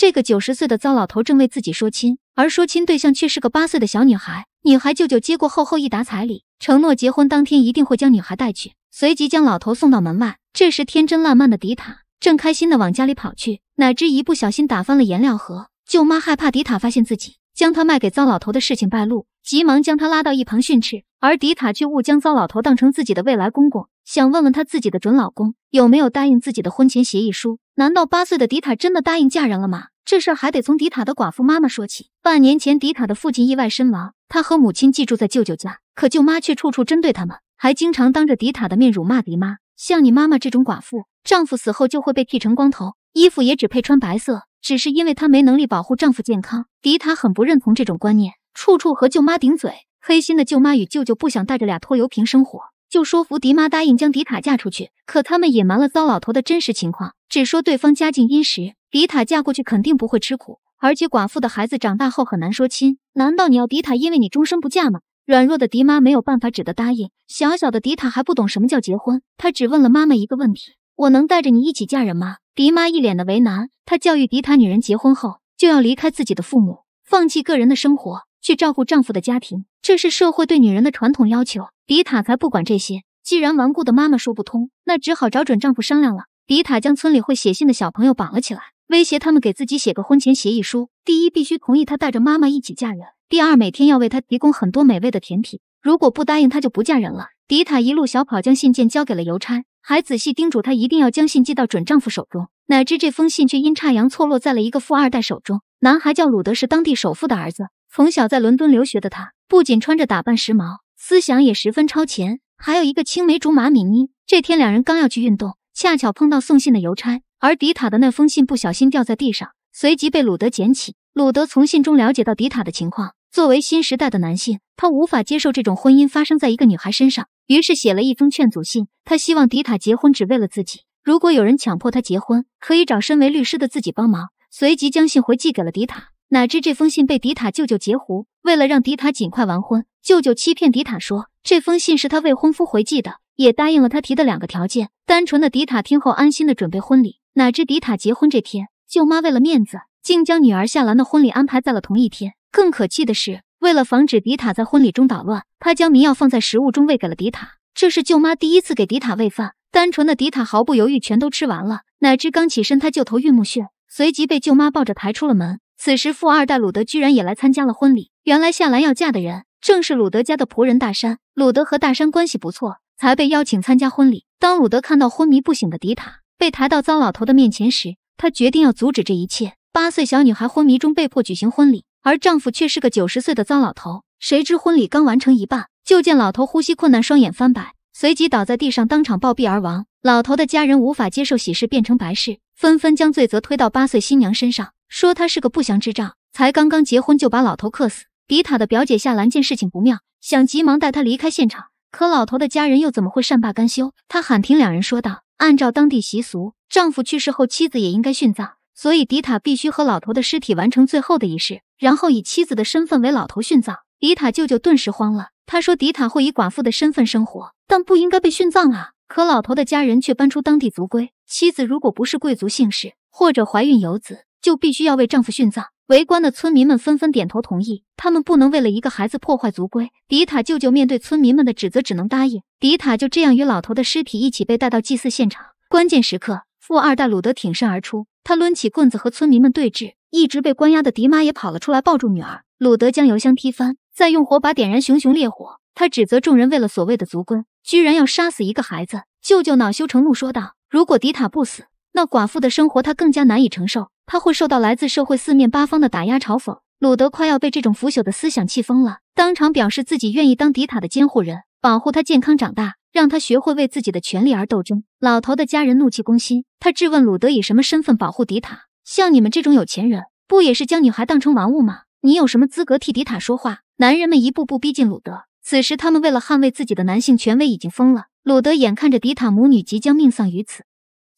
这个九十岁的糟老头正为自己说亲，而说亲对象却是个八岁的小女孩。女孩舅舅接过厚厚一沓彩礼，承诺结婚当天一定会将女孩带去，随即将老头送到门外。这时，天真烂漫的迪塔正开心的往家里跑去，哪知一不小心打翻了颜料盒。舅妈害怕迪塔发现自己将她卖给糟老头的事情败露，急忙将她拉到一旁训斥，而迪塔却误将糟老头当成自己的未来公公，想问问他自己的准老公有没有答应自己的婚前协议书。难道八岁的迪塔真的答应嫁人了吗？这事还得从迪塔的寡妇妈妈说起。半年前，迪塔的父亲意外身亡，她和母亲寄住在舅舅家，可舅妈却处处针对他们，还经常当着迪塔的面辱骂迪妈。像你妈妈这种寡妇，丈夫死后就会被剃成光头，衣服也只配穿白色。只是因为她没能力保护丈夫健康，迪塔很不认同这种观念，处处和舅妈顶嘴。黑心的舅妈与舅舅不想带着俩拖油瓶生活，就说服迪妈答应将迪塔嫁出去。可他们隐瞒了糟老头的真实情况，只说对方家境殷实。迪塔嫁过去肯定不会吃苦，而且寡妇的孩子长大后很难说亲。难道你要迪塔因为你终身不嫁吗？软弱的迪妈没有办法，只得答应。小小的迪塔还不懂什么叫结婚，她只问了妈妈一个问题：我能带着你一起嫁人吗？迪妈一脸的为难。她教育迪塔，女人结婚后就要离开自己的父母，放弃个人的生活，去照顾丈夫的家庭，这是社会对女人的传统要求。迪塔才不管这些，既然顽固的妈妈说不通，那只好找准丈夫商量了。迪塔将村里会写信的小朋友绑了起来。威胁他们给自己写个婚前协议书：第一，必须同意他带着妈妈一起嫁人；第二，每天要为他提供很多美味的甜品。如果不答应，他就不嫁人了。迪塔一路小跑将信件交给了邮差，还仔细叮嘱他一定要将信寄到准丈夫手中。哪知这封信却阴差阳错落在了一个富二代手中。男孩叫鲁德，是当地首富的儿子，从小在伦敦留学的他不仅穿着打扮时髦，思想也十分超前，还有一个青梅竹马米妮。这天，两人刚要去运动，恰巧碰到送信的邮差。而迪塔的那封信不小心掉在地上，随即被鲁德捡起。鲁德从信中了解到迪塔的情况。作为新时代的男性，他无法接受这种婚姻发生在一个女孩身上，于是写了一封劝阻信。他希望迪塔结婚只为了自己。如果有人强迫他结婚，可以找身为律师的自己帮忙。随即将信回寄给了迪塔。哪知这封信被迪塔舅舅截胡。为了让迪塔尽快完婚，舅舅欺骗迪塔说这封信是他未婚夫回寄的，也答应了他提的两个条件。单纯的迪塔听后安心的准备婚礼。哪知迪塔结婚这天，舅妈为了面子，竟将女儿夏兰的婚礼安排在了同一天。更可气的是，为了防止迪塔在婚礼中捣乱，她将迷药放在食物中喂给了迪塔。这是舅妈第一次给迪塔喂饭，单纯的迪塔毫不犹豫，全都吃完了。哪知刚起身，他就头晕目眩，随即被舅妈抱着抬出了门。此时，富二代鲁德居然也来参加了婚礼。原来夏兰要嫁的人正是鲁德家的仆人大山，鲁德和大山关系不错，才被邀请参加婚礼。当鲁德看到昏迷不醒的迪塔，被抬到糟老头的面前时，他决定要阻止这一切。八岁小女孩昏迷中被迫举行婚礼，而丈夫却是个九十岁的糟老头。谁知婚礼刚完成一半，就见老头呼吸困难，双眼翻白，随即倒在地上，当场暴毙而亡。老头的家人无法接受喜事变成白事，纷纷将罪责推到八岁新娘身上，说她是个不祥之兆，才刚刚结婚就把老头克死。迪塔的表姐夏兰见事情不妙，想急忙带她离开现场，可老头的家人又怎么会善罢甘休？他喊停两人说道。按照当地习俗，丈夫去世后，妻子也应该殉葬，所以迪塔必须和老头的尸体完成最后的仪式，然后以妻子的身份为老头殉葬。迪塔舅舅顿时慌了，他说：“迪塔会以寡妇的身份生活，但不应该被殉葬啊！”可老头的家人却搬出当地族规，妻子如果不是贵族姓氏，或者怀孕有子。就必须要为丈夫殉葬。围观的村民们纷纷点头同意，他们不能为了一个孩子破坏族规。迪塔舅舅面对村民们的指责，只能答应。迪塔就这样与老头的尸体一起被带到祭祀现场。关键时刻，富二代鲁德挺身而出，他抡起棍子和村民们对峙。一直被关押的迪妈也跑了出来，抱住女儿。鲁德将油箱踢翻，再用火把点燃熊熊烈火。他指责众人为了所谓的族规，居然要杀死一个孩子。舅舅恼羞成怒说道：“如果迪塔不死。”那寡妇的生活，她更加难以承受。她会受到来自社会四面八方的打压、嘲讽。鲁德快要被这种腐朽的思想气疯了，当场表示自己愿意当迪塔的监护人，保护她健康长大，让她学会为自己的权利而斗争。老头的家人怒气攻心，他质问鲁德以什么身份保护迪塔？像你们这种有钱人，不也是将女孩当成玩物吗？你有什么资格替迪塔说话？男人们一步步逼近鲁德，此时他们为了捍卫自己的男性权威已经疯了。鲁德眼看着迪塔母女即将命丧于此。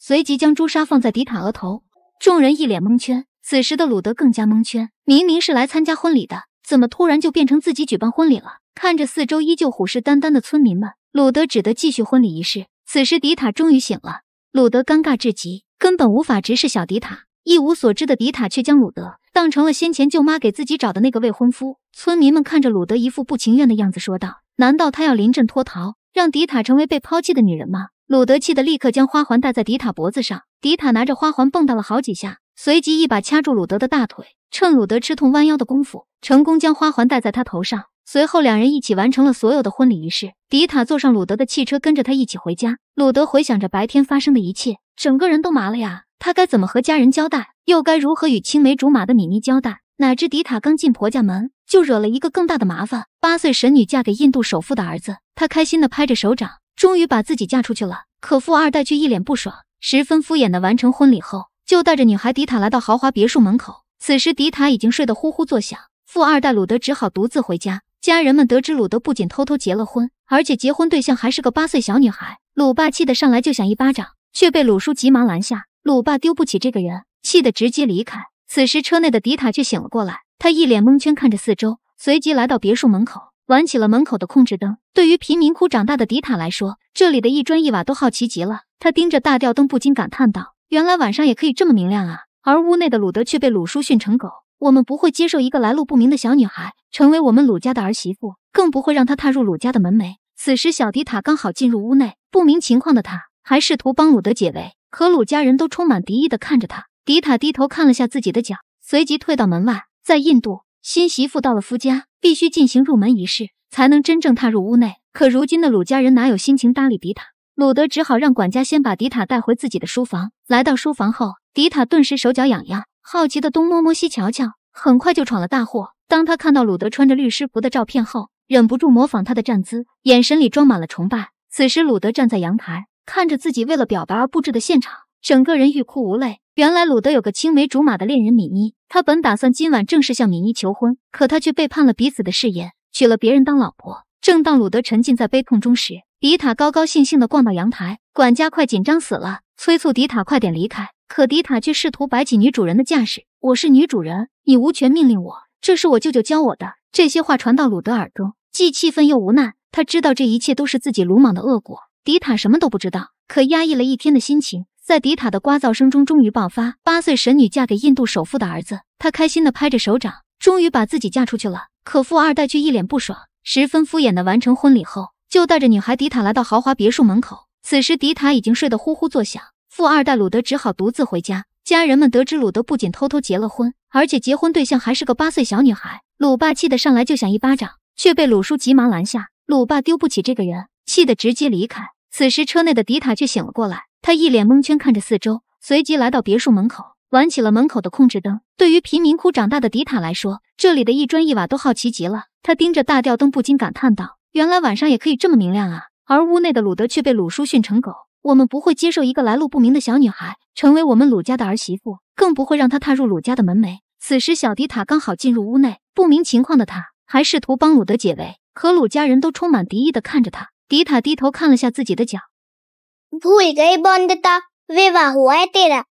随即将朱砂放在迪塔额头，众人一脸蒙圈。此时的鲁德更加蒙圈，明明是来参加婚礼的，怎么突然就变成自己举办婚礼了？看着四周依旧虎视眈眈的村民们，鲁德只得继续婚礼仪式。此时迪塔终于醒了，鲁德尴尬至极，根本无法直视小迪塔。一无所知的迪塔却将鲁德当成了先前舅妈给自己找的那个未婚夫。村民们看着鲁德一副不情愿的样子，说道：“难道他要临阵脱逃，让迪塔成为被抛弃的女人吗？”鲁德气得立刻将花环戴在迪塔脖子上，迪塔拿着花环蹦跶了好几下，随即一把掐住鲁德的大腿，趁鲁德吃痛弯腰的功夫，成功将花环戴在他头上。随后两人一起完成了所有的婚礼仪式，迪塔坐上鲁德的汽车，跟着他一起回家。鲁德回想着白天发生的一切，整个人都麻了呀！他该怎么和家人交代？又该如何与青梅竹马的米妮交代？哪知迪塔刚进婆家门，就惹了一个更大的麻烦：八岁神女嫁给印度首富的儿子。他开心地拍着手掌。终于把自己嫁出去了，可富二代却一脸不爽，十分敷衍的完成婚礼后，就带着女孩迪塔来到豪华别墅门口。此时迪塔已经睡得呼呼作响，富二代鲁德只好独自回家。家人们得知鲁德不仅偷偷结了婚，而且结婚对象还是个八岁小女孩，鲁爸气得上来就想一巴掌，却被鲁叔急忙拦下。鲁爸丢不起这个人，气得直接离开。此时车内的迪塔却醒了过来，他一脸蒙圈看着四周，随即来到别墅门口。玩起了门口的控制灯。对于贫民窟长大的迪塔来说，这里的一砖一瓦都好奇极了。他盯着大吊灯，不禁感叹道：“原来晚上也可以这么明亮啊！”而屋内的鲁德却被鲁叔训成狗。我们不会接受一个来路不明的小女孩成为我们鲁家的儿媳妇，更不会让她踏入鲁家的门楣。此时，小迪塔刚好进入屋内，不明情况的他还试图帮鲁德解围，可鲁家人都充满敌意的看着他。迪塔低头看了下自己的脚，随即退到门外。在印度。新媳妇到了夫家，必须进行入门仪式，才能真正踏入屋内。可如今的鲁家人哪有心情搭理迪塔？鲁德只好让管家先把迪塔带回自己的书房。来到书房后，迪塔顿时手脚痒痒，好奇的东摸摸西瞧瞧，很快就闯了大祸。当他看到鲁德穿着律师服的照片后，忍不住模仿他的站姿，眼神里装满了崇拜。此时，鲁德站在阳台，看着自己为了表白而布置的现场，整个人欲哭无泪。原来鲁德有个青梅竹马的恋人米妮，他本打算今晚正式向米妮求婚，可他却背叛了彼此的誓言，娶了别人当老婆。正当鲁德沉浸在悲痛中时，迪塔高高兴兴地逛到阳台，管家快紧张死了，催促迪塔快点离开。可迪塔却试图摆起女主人的架势：“我是女主人，你无权命令我，这是我舅舅教我的。”这些话传到鲁德耳中，既气愤又无奈。他知道这一切都是自己鲁莽的恶果。迪塔什么都不知道，可压抑了一天的心情。在迪塔的聒噪声中，终于爆发。八岁神女嫁给印度首富的儿子，她开心地拍着手掌，终于把自己嫁出去了。可富二代却一脸不爽，十分敷衍地完成婚礼后，就带着女孩迪塔来到豪华别墅门口。此时迪塔已经睡得呼呼作响，富二代鲁德只好独自回家。家人们得知鲁德不仅偷偷结了婚，而且结婚对象还是个八岁小女孩，鲁爸气得上来就想一巴掌，却被鲁叔急忙拦下。鲁爸丢不起这个人，气得直接离开。此时车内的迪塔却醒了过来。他一脸蒙圈，看着四周，随即来到别墅门口，玩起了门口的控制灯。对于贫民窟长大的迪塔来说，这里的一砖一瓦都好奇极了。他盯着大吊灯，不禁感叹道：“原来晚上也可以这么明亮啊！”而屋内的鲁德却被鲁叔训成狗：“我们不会接受一个来路不明的小女孩成为我们鲁家的儿媳妇，更不会让她踏入鲁家的门楣。”此时，小迪塔刚好进入屋内，不明情况的他还试图帮鲁德解围，可鲁家人都充满敌意的看着他。迪塔低头看了下自己的脚。忘记，邦德塔，结婚了，你的。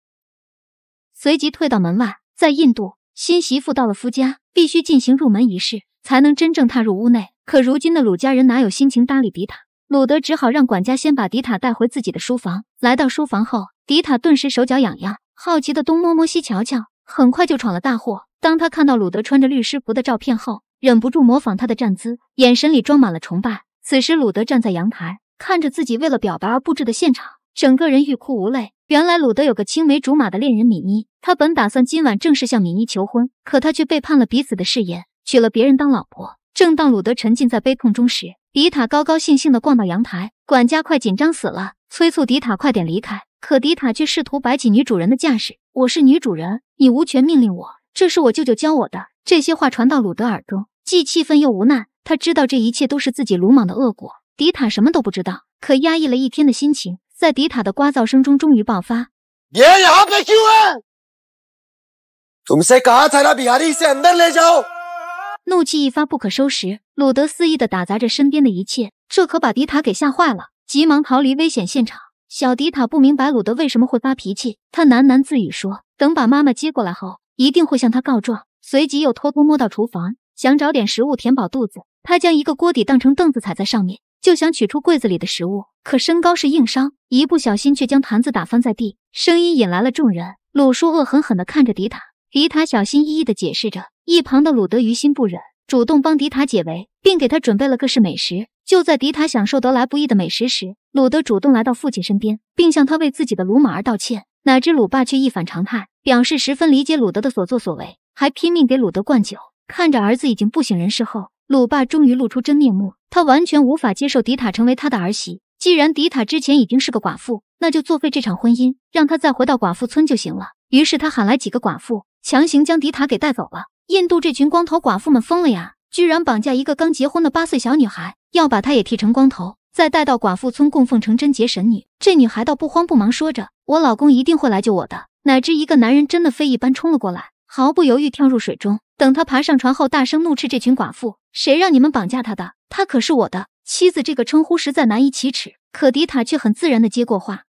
随即退到门外。在印度，新媳妇到了夫家，必须进行入门仪式，才能真正踏入屋内。可如今的鲁家人哪有心情搭理迪塔？鲁德只好让管家先把迪塔带回自己的书房。来到书房后，迪塔顿时手脚痒痒，好奇的东摸摸西瞧瞧，很快就闯了大祸。当他看到鲁德穿着律师服的照片后，忍不住模仿他的站姿，眼神里装满了崇拜。此时，鲁德站在阳台。看着自己为了表白而布置的现场，整个人欲哭无泪。原来鲁德有个青梅竹马的恋人米妮，他本打算今晚正式向米妮求婚，可他却背叛了彼此的誓言，娶了别人当老婆。正当鲁德沉浸在悲痛中时，迪塔高高兴兴地逛到阳台，管家快紧张死了，催促迪塔快点离开。可迪塔却试图摆起女主人的架势：“我是女主人，你无权命令我，这是我舅舅教我的。”这些话传到鲁德耳中，既气愤又无奈。他知道这一切都是自己鲁莽的恶果。迪塔什么都不知道，可压抑了一天的心情，在迪塔的刮噪声中终于爆发。怒气一发不可收拾，鲁德肆意地打砸着身边的一切，这可把迪塔给吓坏了，急忙逃离危险现场。小迪塔不明白鲁德为什么会发脾气，他喃喃自语说：“等把妈妈接过来后，一定会向他告状。”随即又偷偷摸到厨房，想找点食物填饱肚子。他将一个锅底当成凳子踩在上面。就想取出柜子里的食物，可身高是硬伤，一不小心却将坛子打翻在地，声音引来了众人。鲁叔恶狠狠的看着迪塔，迪塔小心翼翼的解释着。一旁的鲁德于心不忍，主动帮迪塔解围，并给他准备了各式美食。就在迪塔享受得来不易的美食时，鲁德主动来到父亲身边，并向他为自己的鲁莽而道歉。哪知鲁爸却一反常态，表示十分理解鲁德的所作所为，还拼命给鲁德灌酒。看着儿子已经不省人事后。鲁爸终于露出真面目，他完全无法接受迪塔成为他的儿媳。既然迪塔之前已经是个寡妇，那就作废这场婚姻，让他再回到寡妇村就行了。于是他喊来几个寡妇，强行将迪塔给带走了。印度这群光头寡妇们疯了呀！居然绑架一个刚结婚的八岁小女孩，要把她也剃成光头，再带到寡妇村供奉成贞洁神女。这女孩倒不慌不忙，说着：“我老公一定会来救我的。”哪知一个男人真的飞一般冲了过来，毫不犹豫跳入水中。等他爬上船后，大声怒斥这群寡妇。谁让你们绑架他的？他可是我的妻子，这个称呼实在难以启齿。可迪塔却很自然的接过话。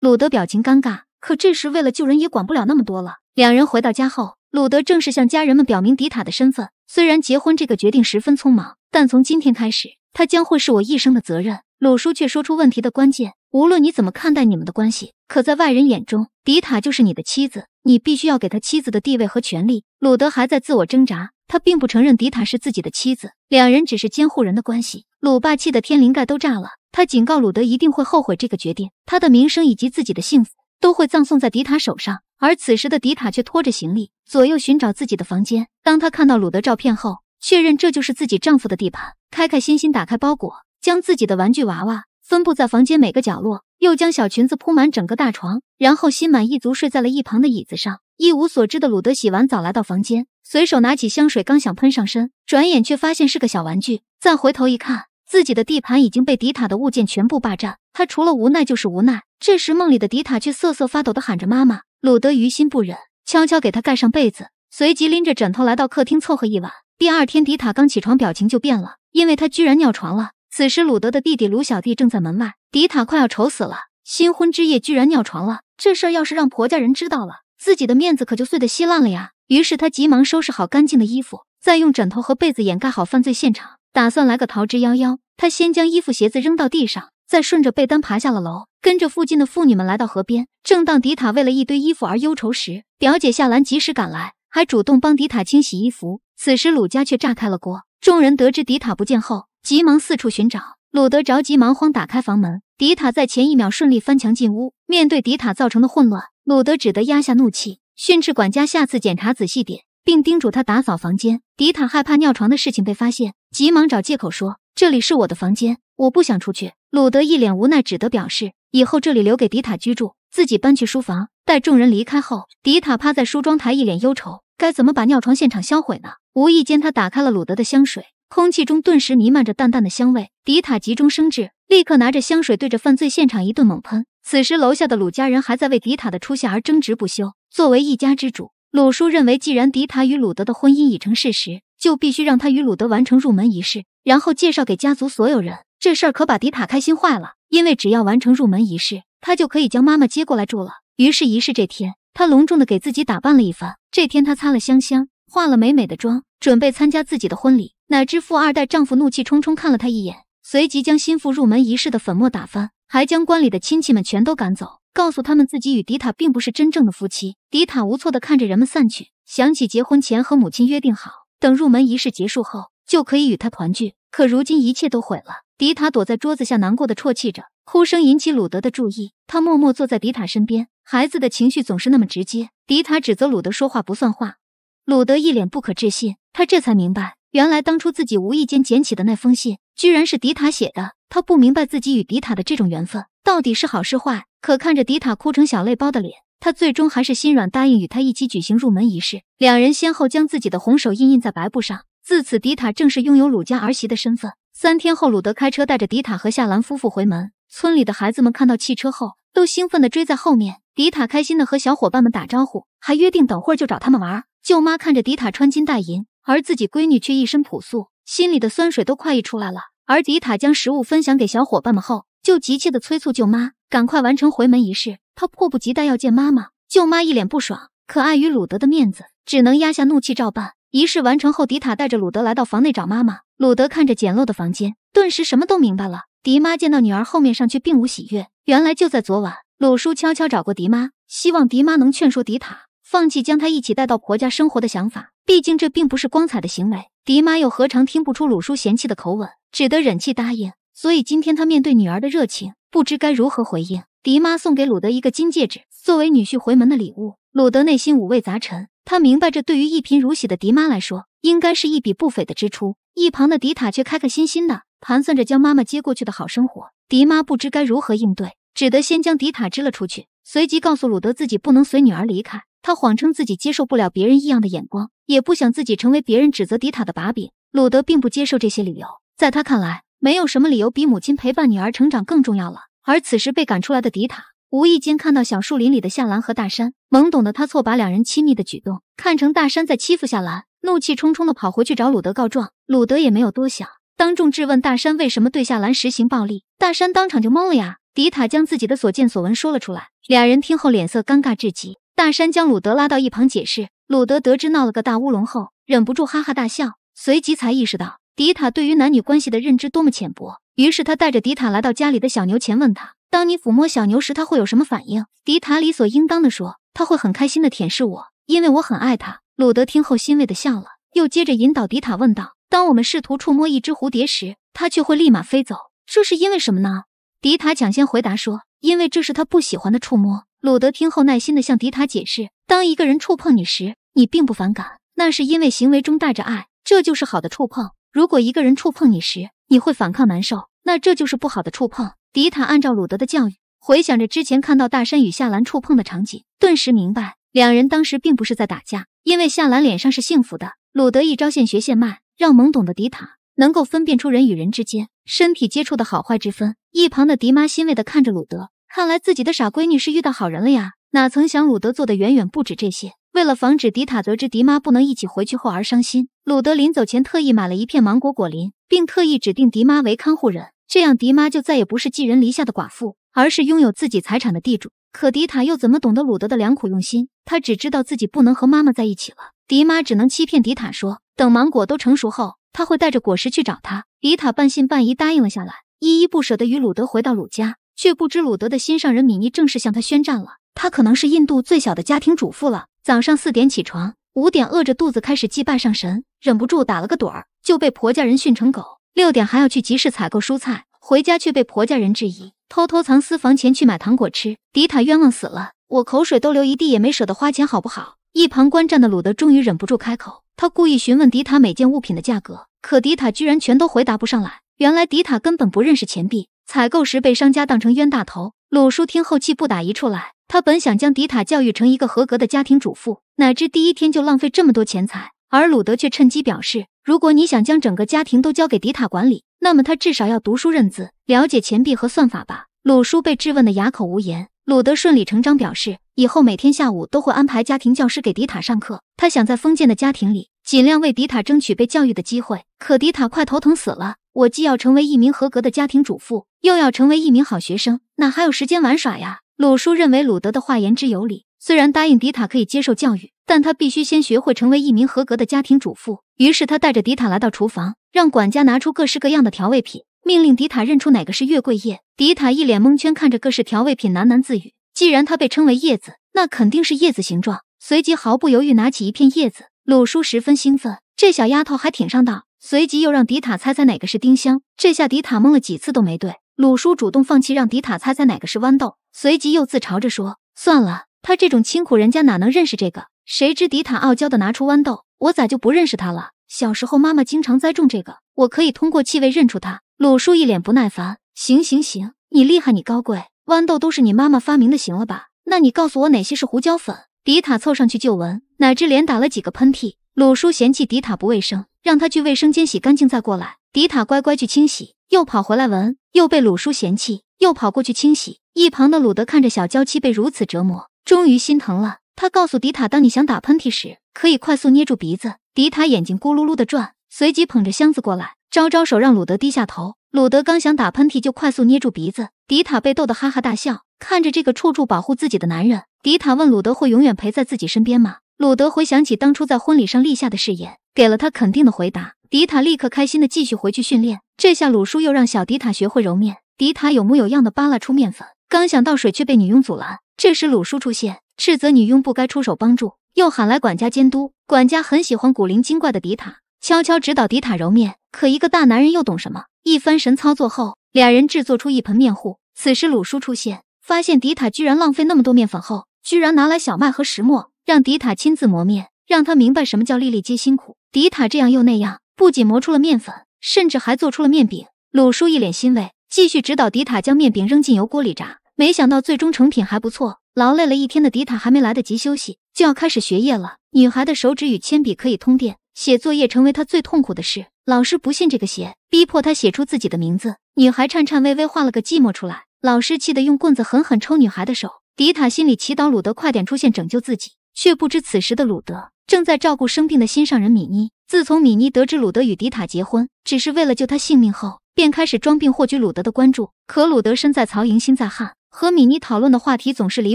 鲁德表情尴尬，可这时为了救人也管不了那么多了。两人回到家后，鲁德正式向家人们表明迪塔的身份。虽然结婚这个决定十分匆忙，但从今天开始，他将会是我一生的责任。鲁叔却说出问题的关键：无论你怎么看待你们的关系，可在外人眼中。迪塔就是你的妻子，你必须要给她妻子的地位和权利。鲁德还在自我挣扎，他并不承认迪塔是自己的妻子，两人只是监护人的关系。鲁爸气得天灵盖都炸了，他警告鲁德一定会后悔这个决定，他的名声以及自己的幸福都会葬送在迪塔手上。而此时的迪塔却拖着行李，左右寻找自己的房间。当他看到鲁德照片后，确认这就是自己丈夫的地盘，开开心心打开包裹，将自己的玩具娃娃。分布在房间每个角落，又将小裙子铺满整个大床，然后心满意足睡在了一旁的椅子上。一无所知的鲁德洗完澡来到房间，随手拿起香水，刚想喷上身，转眼却发现是个小玩具。再回头一看，自己的地盘已经被迪塔的物件全部霸占。他除了无奈就是无奈。这时，梦里的迪塔却瑟瑟发抖的喊着“妈妈”，鲁德于心不忍，悄悄给他盖上被子，随即拎着枕头来到客厅凑合一晚。第二天，迪塔刚起床，表情就变了，因为他居然尿床了。此时，鲁德的弟弟鲁小弟正在门外。迪塔快要愁死了，新婚之夜居然尿床了，这事儿要是让婆家人知道了，自己的面子可就碎得稀烂了呀！于是他急忙收拾好干净的衣服，再用枕头和被子掩盖好犯罪现场，打算来个逃之夭夭。他先将衣服鞋子扔到地上，再顺着被单爬下了楼，跟着附近的妇女们来到河边。正当迪塔为了一堆衣服而忧愁时，表姐夏兰及时赶来，还主动帮迪塔清洗衣服。此时鲁家却炸开了锅，众人得知迪塔不见后。急忙四处寻找，鲁德着急忙慌打开房门。迪塔在前一秒顺利翻墙进屋。面对迪塔造成的混乱，鲁德只得压下怒气，训斥管家下次检查仔细点，并叮嘱他打扫房间。迪塔害怕尿床的事情被发现，急忙找借口说：“这里是我的房间，我不想出去。”鲁德一脸无奈，只得表示以后这里留给迪塔居住，自己搬去书房。待众人离开后，迪塔趴在梳妆台，一脸忧愁，该怎么把尿床现场销毁呢？无意间，他打开了鲁德的香水。空气中顿时弥漫着淡淡的香味，迪塔急中生智，立刻拿着香水对着犯罪现场一顿猛喷。此时楼下的鲁家人还在为迪塔的出现而争执不休。作为一家之主，鲁叔认为，既然迪塔与鲁德的婚姻已成事实，就必须让他与鲁德完成入门仪式，然后介绍给家族所有人。这事儿可把迪塔开心坏了，因为只要完成入门仪式，他就可以将妈妈接过来住了。于是仪式这天，他隆重的给自己打扮了一番。这天他擦了香香，化了美美的妆，准备参加自己的婚礼。乃至富二代丈夫怒气冲冲看了她一眼，随即将心腹入门仪式的粉末打翻，还将关里的亲戚们全都赶走，告诉他们自己与迪塔并不是真正的夫妻。迪塔无措地看着人们散去，想起结婚前和母亲约定好，等入门仪式结束后就可以与他团聚，可如今一切都毁了。迪塔躲在桌子下，难过的啜泣着，哭声引起鲁德的注意。他默默坐在迪塔身边，孩子的情绪总是那么直接。迪塔指责鲁德说话不算话，鲁德一脸不可置信，他这才明白。原来当初自己无意间捡起的那封信，居然是迪塔写的。他不明白自己与迪塔的这种缘分到底是好是坏。可看着迪塔哭成小泪包的脸，他最终还是心软，答应与他一起举行入门仪式。两人先后将自己的红手印印在白布上，自此迪塔正式拥有鲁家儿媳的身份。三天后，鲁德开车带着迪塔和夏兰夫妇回门。村里的孩子们看到汽车后，都兴奋地追在后面。迪塔开心地和小伙伴们打招呼，还约定等会儿就找他们玩。舅妈看着迪塔穿金戴银。而自己闺女却一身朴素，心里的酸水都快溢出来了。而迪塔将食物分享给小伙伴们后，就急切地催促舅妈赶快完成回门仪式，她迫不及待要见妈妈。舅妈一脸不爽，可碍于鲁德的面子，只能压下怒气照办。仪式完成后，迪塔带着鲁德来到房内找妈妈。鲁德看着简陋的房间，顿时什么都明白了。迪妈见到女儿后面上却并无喜悦，原来就在昨晚，鲁叔悄悄找过迪妈，希望迪妈能劝说迪塔。放弃将他一起带到婆家生活的想法，毕竟这并不是光彩的行为。迪妈又何尝听不出鲁叔嫌弃的口吻，只得忍气答应。所以今天他面对女儿的热情，不知该如何回应。迪妈送给鲁德一个金戒指，作为女婿回门的礼物。鲁德内心五味杂陈，他明白这对于一贫如洗的迪妈来说，应该是一笔不菲的支出。一旁的迪塔却开开心心的盘算着将妈妈接过去的好生活。迪妈不知该如何应对，只得先将迪塔支了出去，随即告诉鲁德自己不能随女儿离开。他谎称自己接受不了别人异样的眼光，也不想自己成为别人指责迪塔的把柄。鲁德并不接受这些理由，在他看来，没有什么理由比母亲陪伴女儿成长更重要了。而此时被赶出来的迪塔，无意间看到小树林里的夏兰和大山，懵懂的他错把两人亲密的举动看成大山在欺负夏兰，怒气冲冲的跑回去找鲁德告状。鲁德也没有多想，当众质问大山为什么对夏兰实行暴力，大山当场就懵了呀。迪塔将自己的所见所闻说了出来，俩人听后脸色尴尬至极。大山将鲁德拉到一旁解释，鲁德得知闹了个大乌龙后，忍不住哈哈大笑，随即才意识到迪塔对于男女关系的认知多么浅薄。于是他带着迪塔来到家里的小牛前，问他：“当你抚摸小牛时，他会有什么反应？”迪塔理所应当的说：“他会很开心的舔舐我，因为我很爱他。”鲁德听后欣慰的笑了，又接着引导迪塔问道：“当我们试图触摸一只蝴蝶时，它却会立马飞走，这是因为什么呢？”迪塔抢先回答说：“因为这是他不喜欢的触摸。”鲁德听后耐心地向迪塔解释：当一个人触碰你时，你并不反感，那是因为行为中带着爱，这就是好的触碰；如果一个人触碰你时，你会反抗难受，那这就是不好的触碰。迪塔按照鲁德的教育，回想着之前看到大山与夏兰触碰的场景，顿时明白两人当时并不是在打架，因为夏兰脸上是幸福的。鲁德一招现学现卖，让懵懂的迪塔能够分辨出人与人之间身体接触的好坏之分。一旁的迪妈欣慰地看着鲁德。看来自己的傻闺女是遇到好人了呀！哪曾想鲁德做的远远不止这些。为了防止迪塔得知迪妈不能一起回去后而伤心，鲁德临走前特意买了一片芒果果林，并特意指定迪妈为看护人。这样，迪妈就再也不是寄人篱下的寡妇，而是拥有自己财产的地主。可迪塔又怎么懂得鲁德的良苦用心？他只知道自己不能和妈妈在一起了。迪妈只能欺骗迪塔说，等芒果都成熟后，她会带着果实去找他。迪塔半信半疑答应了下来，依依不舍地与鲁德回到鲁家。却不知鲁德的心上人米妮正式向他宣战了。他可能是印度最小的家庭主妇了。早上四点起床，五点饿着肚子开始祭拜上神，忍不住打了个盹儿，就被婆家人训成狗。六点还要去集市采购蔬菜，回家却被婆家人质疑。偷偷藏私房钱去买糖果吃，迪塔冤枉死了。我口水都流一地，也没舍得花钱，好不好？一旁观战的鲁德终于忍不住开口，他故意询问迪塔每件物品的价格，可迪塔居然全都回答不上来。原来迪塔根本不认识钱币。采购时被商家当成冤大头，鲁叔听后气不打一处来。他本想将迪塔教育成一个合格的家庭主妇，哪知第一天就浪费这么多钱财。而鲁德却趁机表示：“如果你想将整个家庭都交给迪塔管理，那么他至少要读书认字，了解钱币和算法吧。”鲁叔被质问的哑口无言。鲁德顺理成章表示：“以后每天下午都会安排家庭教师给迪塔上课。他想在封建的家庭里，尽量为迪塔争取被教育的机会。”可迪塔快头疼死了。我既要成为一名合格的家庭主妇，又要成为一名好学生，哪还有时间玩耍呀？鲁叔认为鲁德的话言之有理。虽然答应迪塔可以接受教育，但他必须先学会成为一名合格的家庭主妇。于是他带着迪塔来到厨房，让管家拿出各式各样的调味品，命令迪塔认出哪个是月桂叶。迪塔一脸蒙圈，看着各式调味品，喃喃自语：“既然它被称为叶子，那肯定是叶子形状。”随即毫不犹豫拿起一片叶子。鲁叔十分兴奋，这小丫头还挺上道。随即又让迪塔猜猜哪个是丁香，这下迪塔蒙了几次都没对。鲁叔主动放弃让迪塔猜猜哪个是豌豆，随即又自嘲着说：“算了，他这种清苦人家哪能认识这个？”谁知迪塔傲娇的拿出豌豆，我咋就不认识他了？小时候妈妈经常栽种这个，我可以通过气味认出他。”鲁叔一脸不耐烦：“行行行，你厉害，你高贵，豌豆都是你妈妈发明的，行了吧？那你告诉我哪些是胡椒粉？”迪塔凑上去就闻，乃至连打了几个喷嚏。鲁叔嫌弃迪塔不卫生。让他去卫生间洗干净再过来。迪塔乖乖去清洗，又跑回来闻，又被鲁叔嫌弃，又跑过去清洗。一旁的鲁德看着小娇妻被如此折磨，终于心疼了。他告诉迪塔，当你想打喷嚏时，可以快速捏住鼻子。迪塔眼睛咕噜噜的转，随即捧着箱子过来，招招手让鲁德低下头。鲁德刚想打喷嚏，就快速捏住鼻子。迪塔被逗得哈哈大笑，看着这个处处保护自己的男人，迪塔问鲁德：“会永远陪在自己身边吗？”鲁德回想起当初在婚礼上立下的誓言，给了他肯定的回答。迪塔立刻开心的继续回去训练。这下鲁叔又让小迪塔学会揉面。迪塔有模有样的扒拉出面粉，刚想到水却被女佣阻拦。这时鲁叔出现，斥责女佣不该出手帮助，又喊来管家监督。管家很喜欢古灵精怪的迪塔，悄悄指导迪塔揉面。可一个大男人又懂什么？一番神操作后，俩人制作出一盆面糊。此时鲁叔出现，发现迪塔居然浪费那么多面粉后，居然拿来小麦和石磨。让迪塔亲自磨面，让他明白什么叫粒粒皆辛苦。迪塔这样又那样，不仅磨出了面粉，甚至还做出了面饼。鲁叔一脸欣慰，继续指导迪塔将面饼扔进油锅里炸。没想到最终成品还不错。劳累了一天的迪塔还没来得及休息，就要开始学业了。女孩的手指与铅笔可以通电，写作业成为她最痛苦的事。老师不信这个邪，逼迫她写出自己的名字。女孩颤颤巍巍画了个寂寞出来，老师气得用棍子狠狠抽女孩的手。迪塔心里祈祷鲁德快点出现拯救自己。却不知，此时的鲁德正在照顾生病的心上人米妮。自从米妮得知鲁德与迪塔结婚只是为了救他性命后，便开始装病获取鲁德的关注。可鲁德身在曹营心在汉，和米妮讨论的话题总是离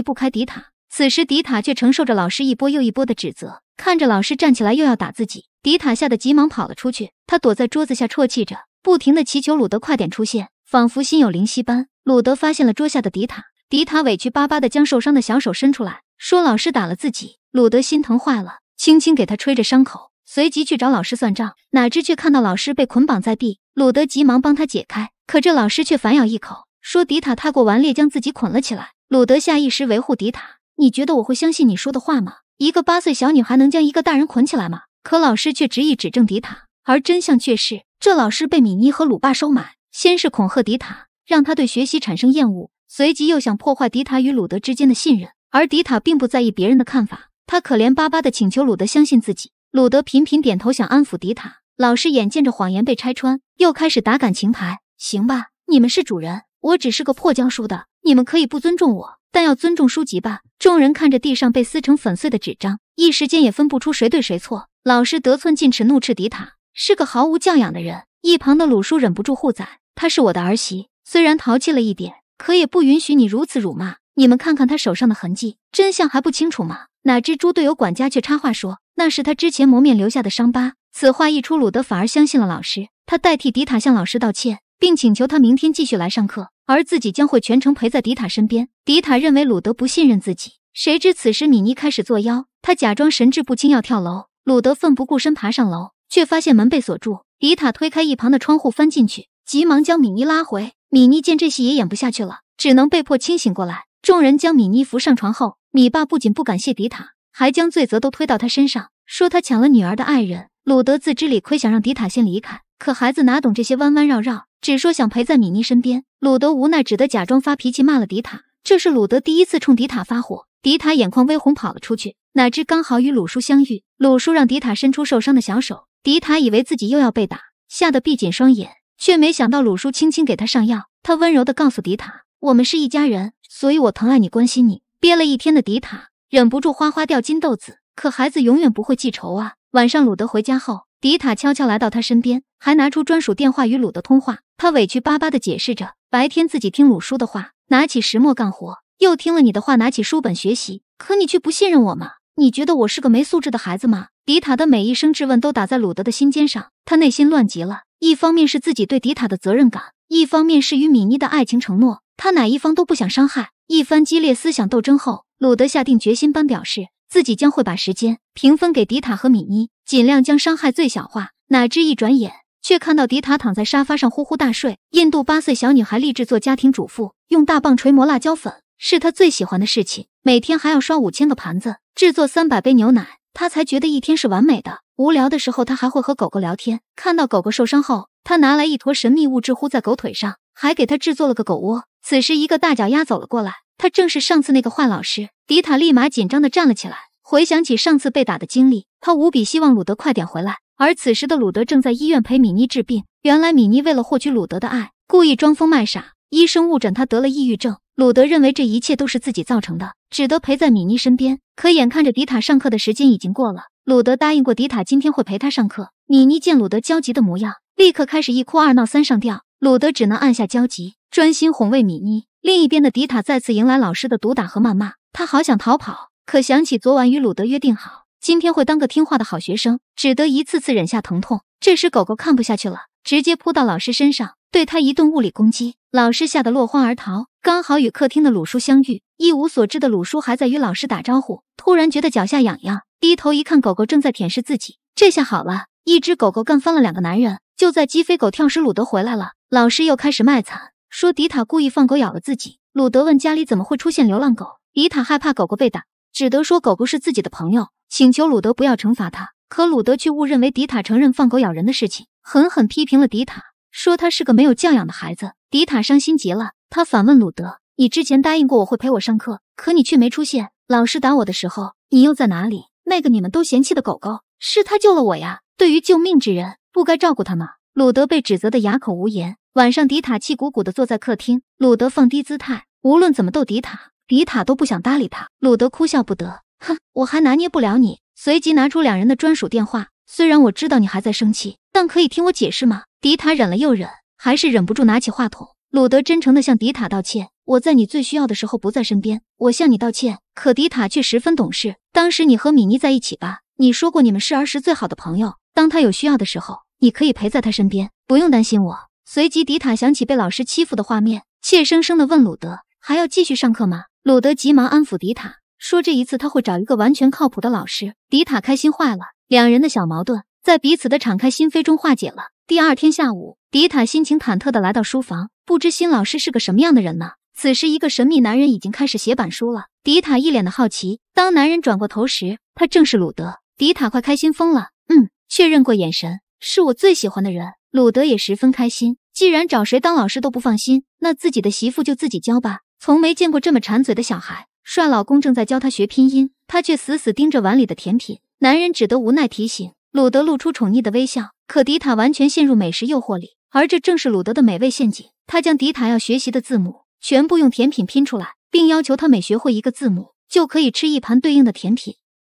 不开迪塔。此时，迪塔却承受着老师一波又一波的指责，看着老师站起来又要打自己，迪塔吓得急忙跑了出去。他躲在桌子下啜泣着，不停地祈求鲁德快点出现，仿佛心有灵犀般。鲁德发现了桌下的迪塔，迪塔委屈巴巴地将受伤的小手伸出来。说老师打了自己，鲁德心疼坏了，轻轻给他吹着伤口，随即去找老师算账。哪知却看到老师被捆绑在地，鲁德急忙帮他解开，可这老师却反咬一口，说迪塔太过顽劣，将自己捆了起来。鲁德下意识维护迪塔，你觉得我会相信你说的话吗？一个八岁小女孩能将一个大人捆起来吗？可老师却执意指证迪塔，而真相却是这老师被米妮和鲁爸收买，先是恐吓迪塔，让他对学习产生厌恶，随即又想破坏迪塔与鲁德之间的信任。而迪塔并不在意别人的看法，他可怜巴巴的请求鲁德相信自己。鲁德频频点头，想安抚迪塔。老师眼见着谎言被拆穿，又开始打感情牌：“行吧，你们是主人，我只是个破教书的，你们可以不尊重我，但要尊重书籍吧。”众人看着地上被撕成粉碎的纸张，一时间也分不出谁对谁错。老师得寸进尺，怒斥迪塔是个毫无教养的人。一旁的鲁叔忍不住护崽：“她是我的儿媳，虽然淘气了一点，可也不允许你如此辱骂。”你们看看他手上的痕迹，真相还不清楚吗？哪知猪队友管家却插话说：“那是他之前磨面留下的伤疤。”此话一出，鲁德反而相信了老师。他代替迪塔向老师道歉，并请求他明天继续来上课，而自己将会全程陪在迪塔身边。迪塔认为鲁德不信任自己，谁知此时米妮开始作妖，她假装神志不清要跳楼，鲁德奋不顾身爬上楼，却发现门被锁住。迪塔推开一旁的窗户翻进去，急忙将米妮拉回。米妮见这戏也演不下去了，只能被迫清醒过来。众人将米妮扶上床后，米爸不仅不感谢迪塔，还将罪责都推到他身上，说他抢了女儿的爱人。鲁德自知理亏，想让迪塔先离开，可孩子哪懂这些弯弯绕绕，只说想陪在米妮身边。鲁德无奈，只得假装发脾气骂了迪塔。这是鲁德第一次冲迪塔发火，迪塔眼眶微红，跑了出去，哪知刚好与鲁叔相遇。鲁叔让迪塔伸出受伤的小手，迪塔以为自己又要被打，吓得闭紧双眼，却没想到鲁叔轻轻给他上药。他温柔地告诉迪塔：“我们是一家人。”所以，我疼爱你，关心你。憋了一天的迪塔忍不住哗哗掉金豆子。可孩子永远不会记仇啊。晚上，鲁德回家后，迪塔悄悄来到他身边，还拿出专属电话与鲁德通话。他委屈巴巴地解释着：白天自己听鲁叔的话，拿起石墨干活；又听了你的话，拿起书本学习。可你却不信任我吗？你觉得我是个没素质的孩子吗？迪塔的每一声质问都打在鲁德的心尖上，他内心乱极了。一方面是自己对迪塔的责任感，一方面是与米妮的爱情承诺。他哪一方都不想伤害。一番激烈思想斗争后，鲁德下定决心般表示，自己将会把时间平分给迪塔和米妮，尽量将伤害最小化。哪知一转眼，却看到迪塔躺在沙发上呼呼大睡。印度八岁小女孩立志做家庭主妇，用大棒锤磨辣椒粉是她最喜欢的事情，每天还要刷五千个盘子，制作三百杯牛奶，她才觉得一天是完美的。无聊的时候，她还会和狗狗聊天。看到狗狗受伤后，她拿来一坨神秘物质糊在狗腿上，还给它制作了个狗窝。此时，一个大脚丫走了过来，他正是上次那个坏老师迪塔，立马紧张的站了起来，回想起上次被打的经历，他无比希望鲁德快点回来。而此时的鲁德正在医院陪米妮治病。原来，米妮为了获取鲁德的爱，故意装疯卖傻，医生误诊他得了抑郁症。鲁德认为这一切都是自己造成的，只得陪在米妮身边。可眼看着迪塔上课的时间已经过了，鲁德答应过迪塔今天会陪他上课。米妮见鲁德焦急的模样，立刻开始一哭二闹三上吊。鲁德只能按下焦急，专心哄慰米妮。另一边的迪塔再次迎来老师的毒打和谩骂，他好想逃跑，可想起昨晚与鲁德约定好，今天会当个听话的好学生，只得一次次忍下疼痛。这时狗狗看不下去了，直接扑到老师身上，对他一顿物理攻击，老师吓得落荒而逃，刚好与客厅的鲁叔相遇。一无所知的鲁叔还在与老师打招呼，突然觉得脚下痒痒，低头一看，狗狗正在舔舐自己。这下好了，一只狗狗干翻了两个男人。就在鸡飞狗跳时，鲁德回来了。老师又开始卖惨，说迪塔故意放狗咬了自己。鲁德问家里怎么会出现流浪狗，迪塔害怕狗狗被打，只得说狗狗是自己的朋友，请求鲁德不要惩罚他。可鲁德却误认为迪塔承认放狗咬人的事情，狠狠批评了迪塔，说他是个没有教养的孩子。迪塔伤心极了，他反问鲁德：“你之前答应过我会陪我上课，可你却没出现。老师打我的时候，你又在哪里？那个你们都嫌弃的狗狗，是他救了我呀！对于救命之人，不该照顾他吗？”鲁德被指责的哑口无言。晚上，迪塔气鼓鼓的坐在客厅，鲁德放低姿态，无论怎么逗迪塔，迪塔都不想搭理他。鲁德哭笑不得，哼，我还拿捏不了你。随即拿出两人的专属电话，虽然我知道你还在生气，但可以听我解释吗？迪塔忍了又忍，还是忍不住拿起话筒。鲁德真诚的向迪塔道歉：“我在你最需要的时候不在身边，我向你道歉。”可迪塔却十分懂事。当时你和米妮在一起吧？你说过你们是儿时最好的朋友。当他有需要的时候。你可以陪在他身边，不用担心我。随即，迪塔想起被老师欺负的画面，怯生生的问鲁德：“还要继续上课吗？”鲁德急忙安抚迪塔，说：“这一次他会找一个完全靠谱的老师。”迪塔开心坏了。两人的小矛盾在彼此的敞开心扉中化解了。第二天下午，迪塔心情忐忑的来到书房，不知新老师是个什么样的人呢？此时，一个神秘男人已经开始写板书了。迪塔一脸的好奇。当男人转过头时，他正是鲁德。迪塔快开心疯了。嗯，确认过眼神。是我最喜欢的人，鲁德也十分开心。既然找谁当老师都不放心，那自己的媳妇就自己教吧。从没见过这么馋嘴的小孩，帅老公正在教他学拼音，他却死死盯着碗里的甜品。男人只得无奈提醒，鲁德露出宠溺的微笑。可迪塔完全陷入美食诱惑里，而这正是鲁德的美味陷阱。他将迪塔要学习的字母全部用甜品拼出来，并要求他每学会一个字母就可以吃一盘对应的甜品。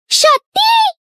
傻逼！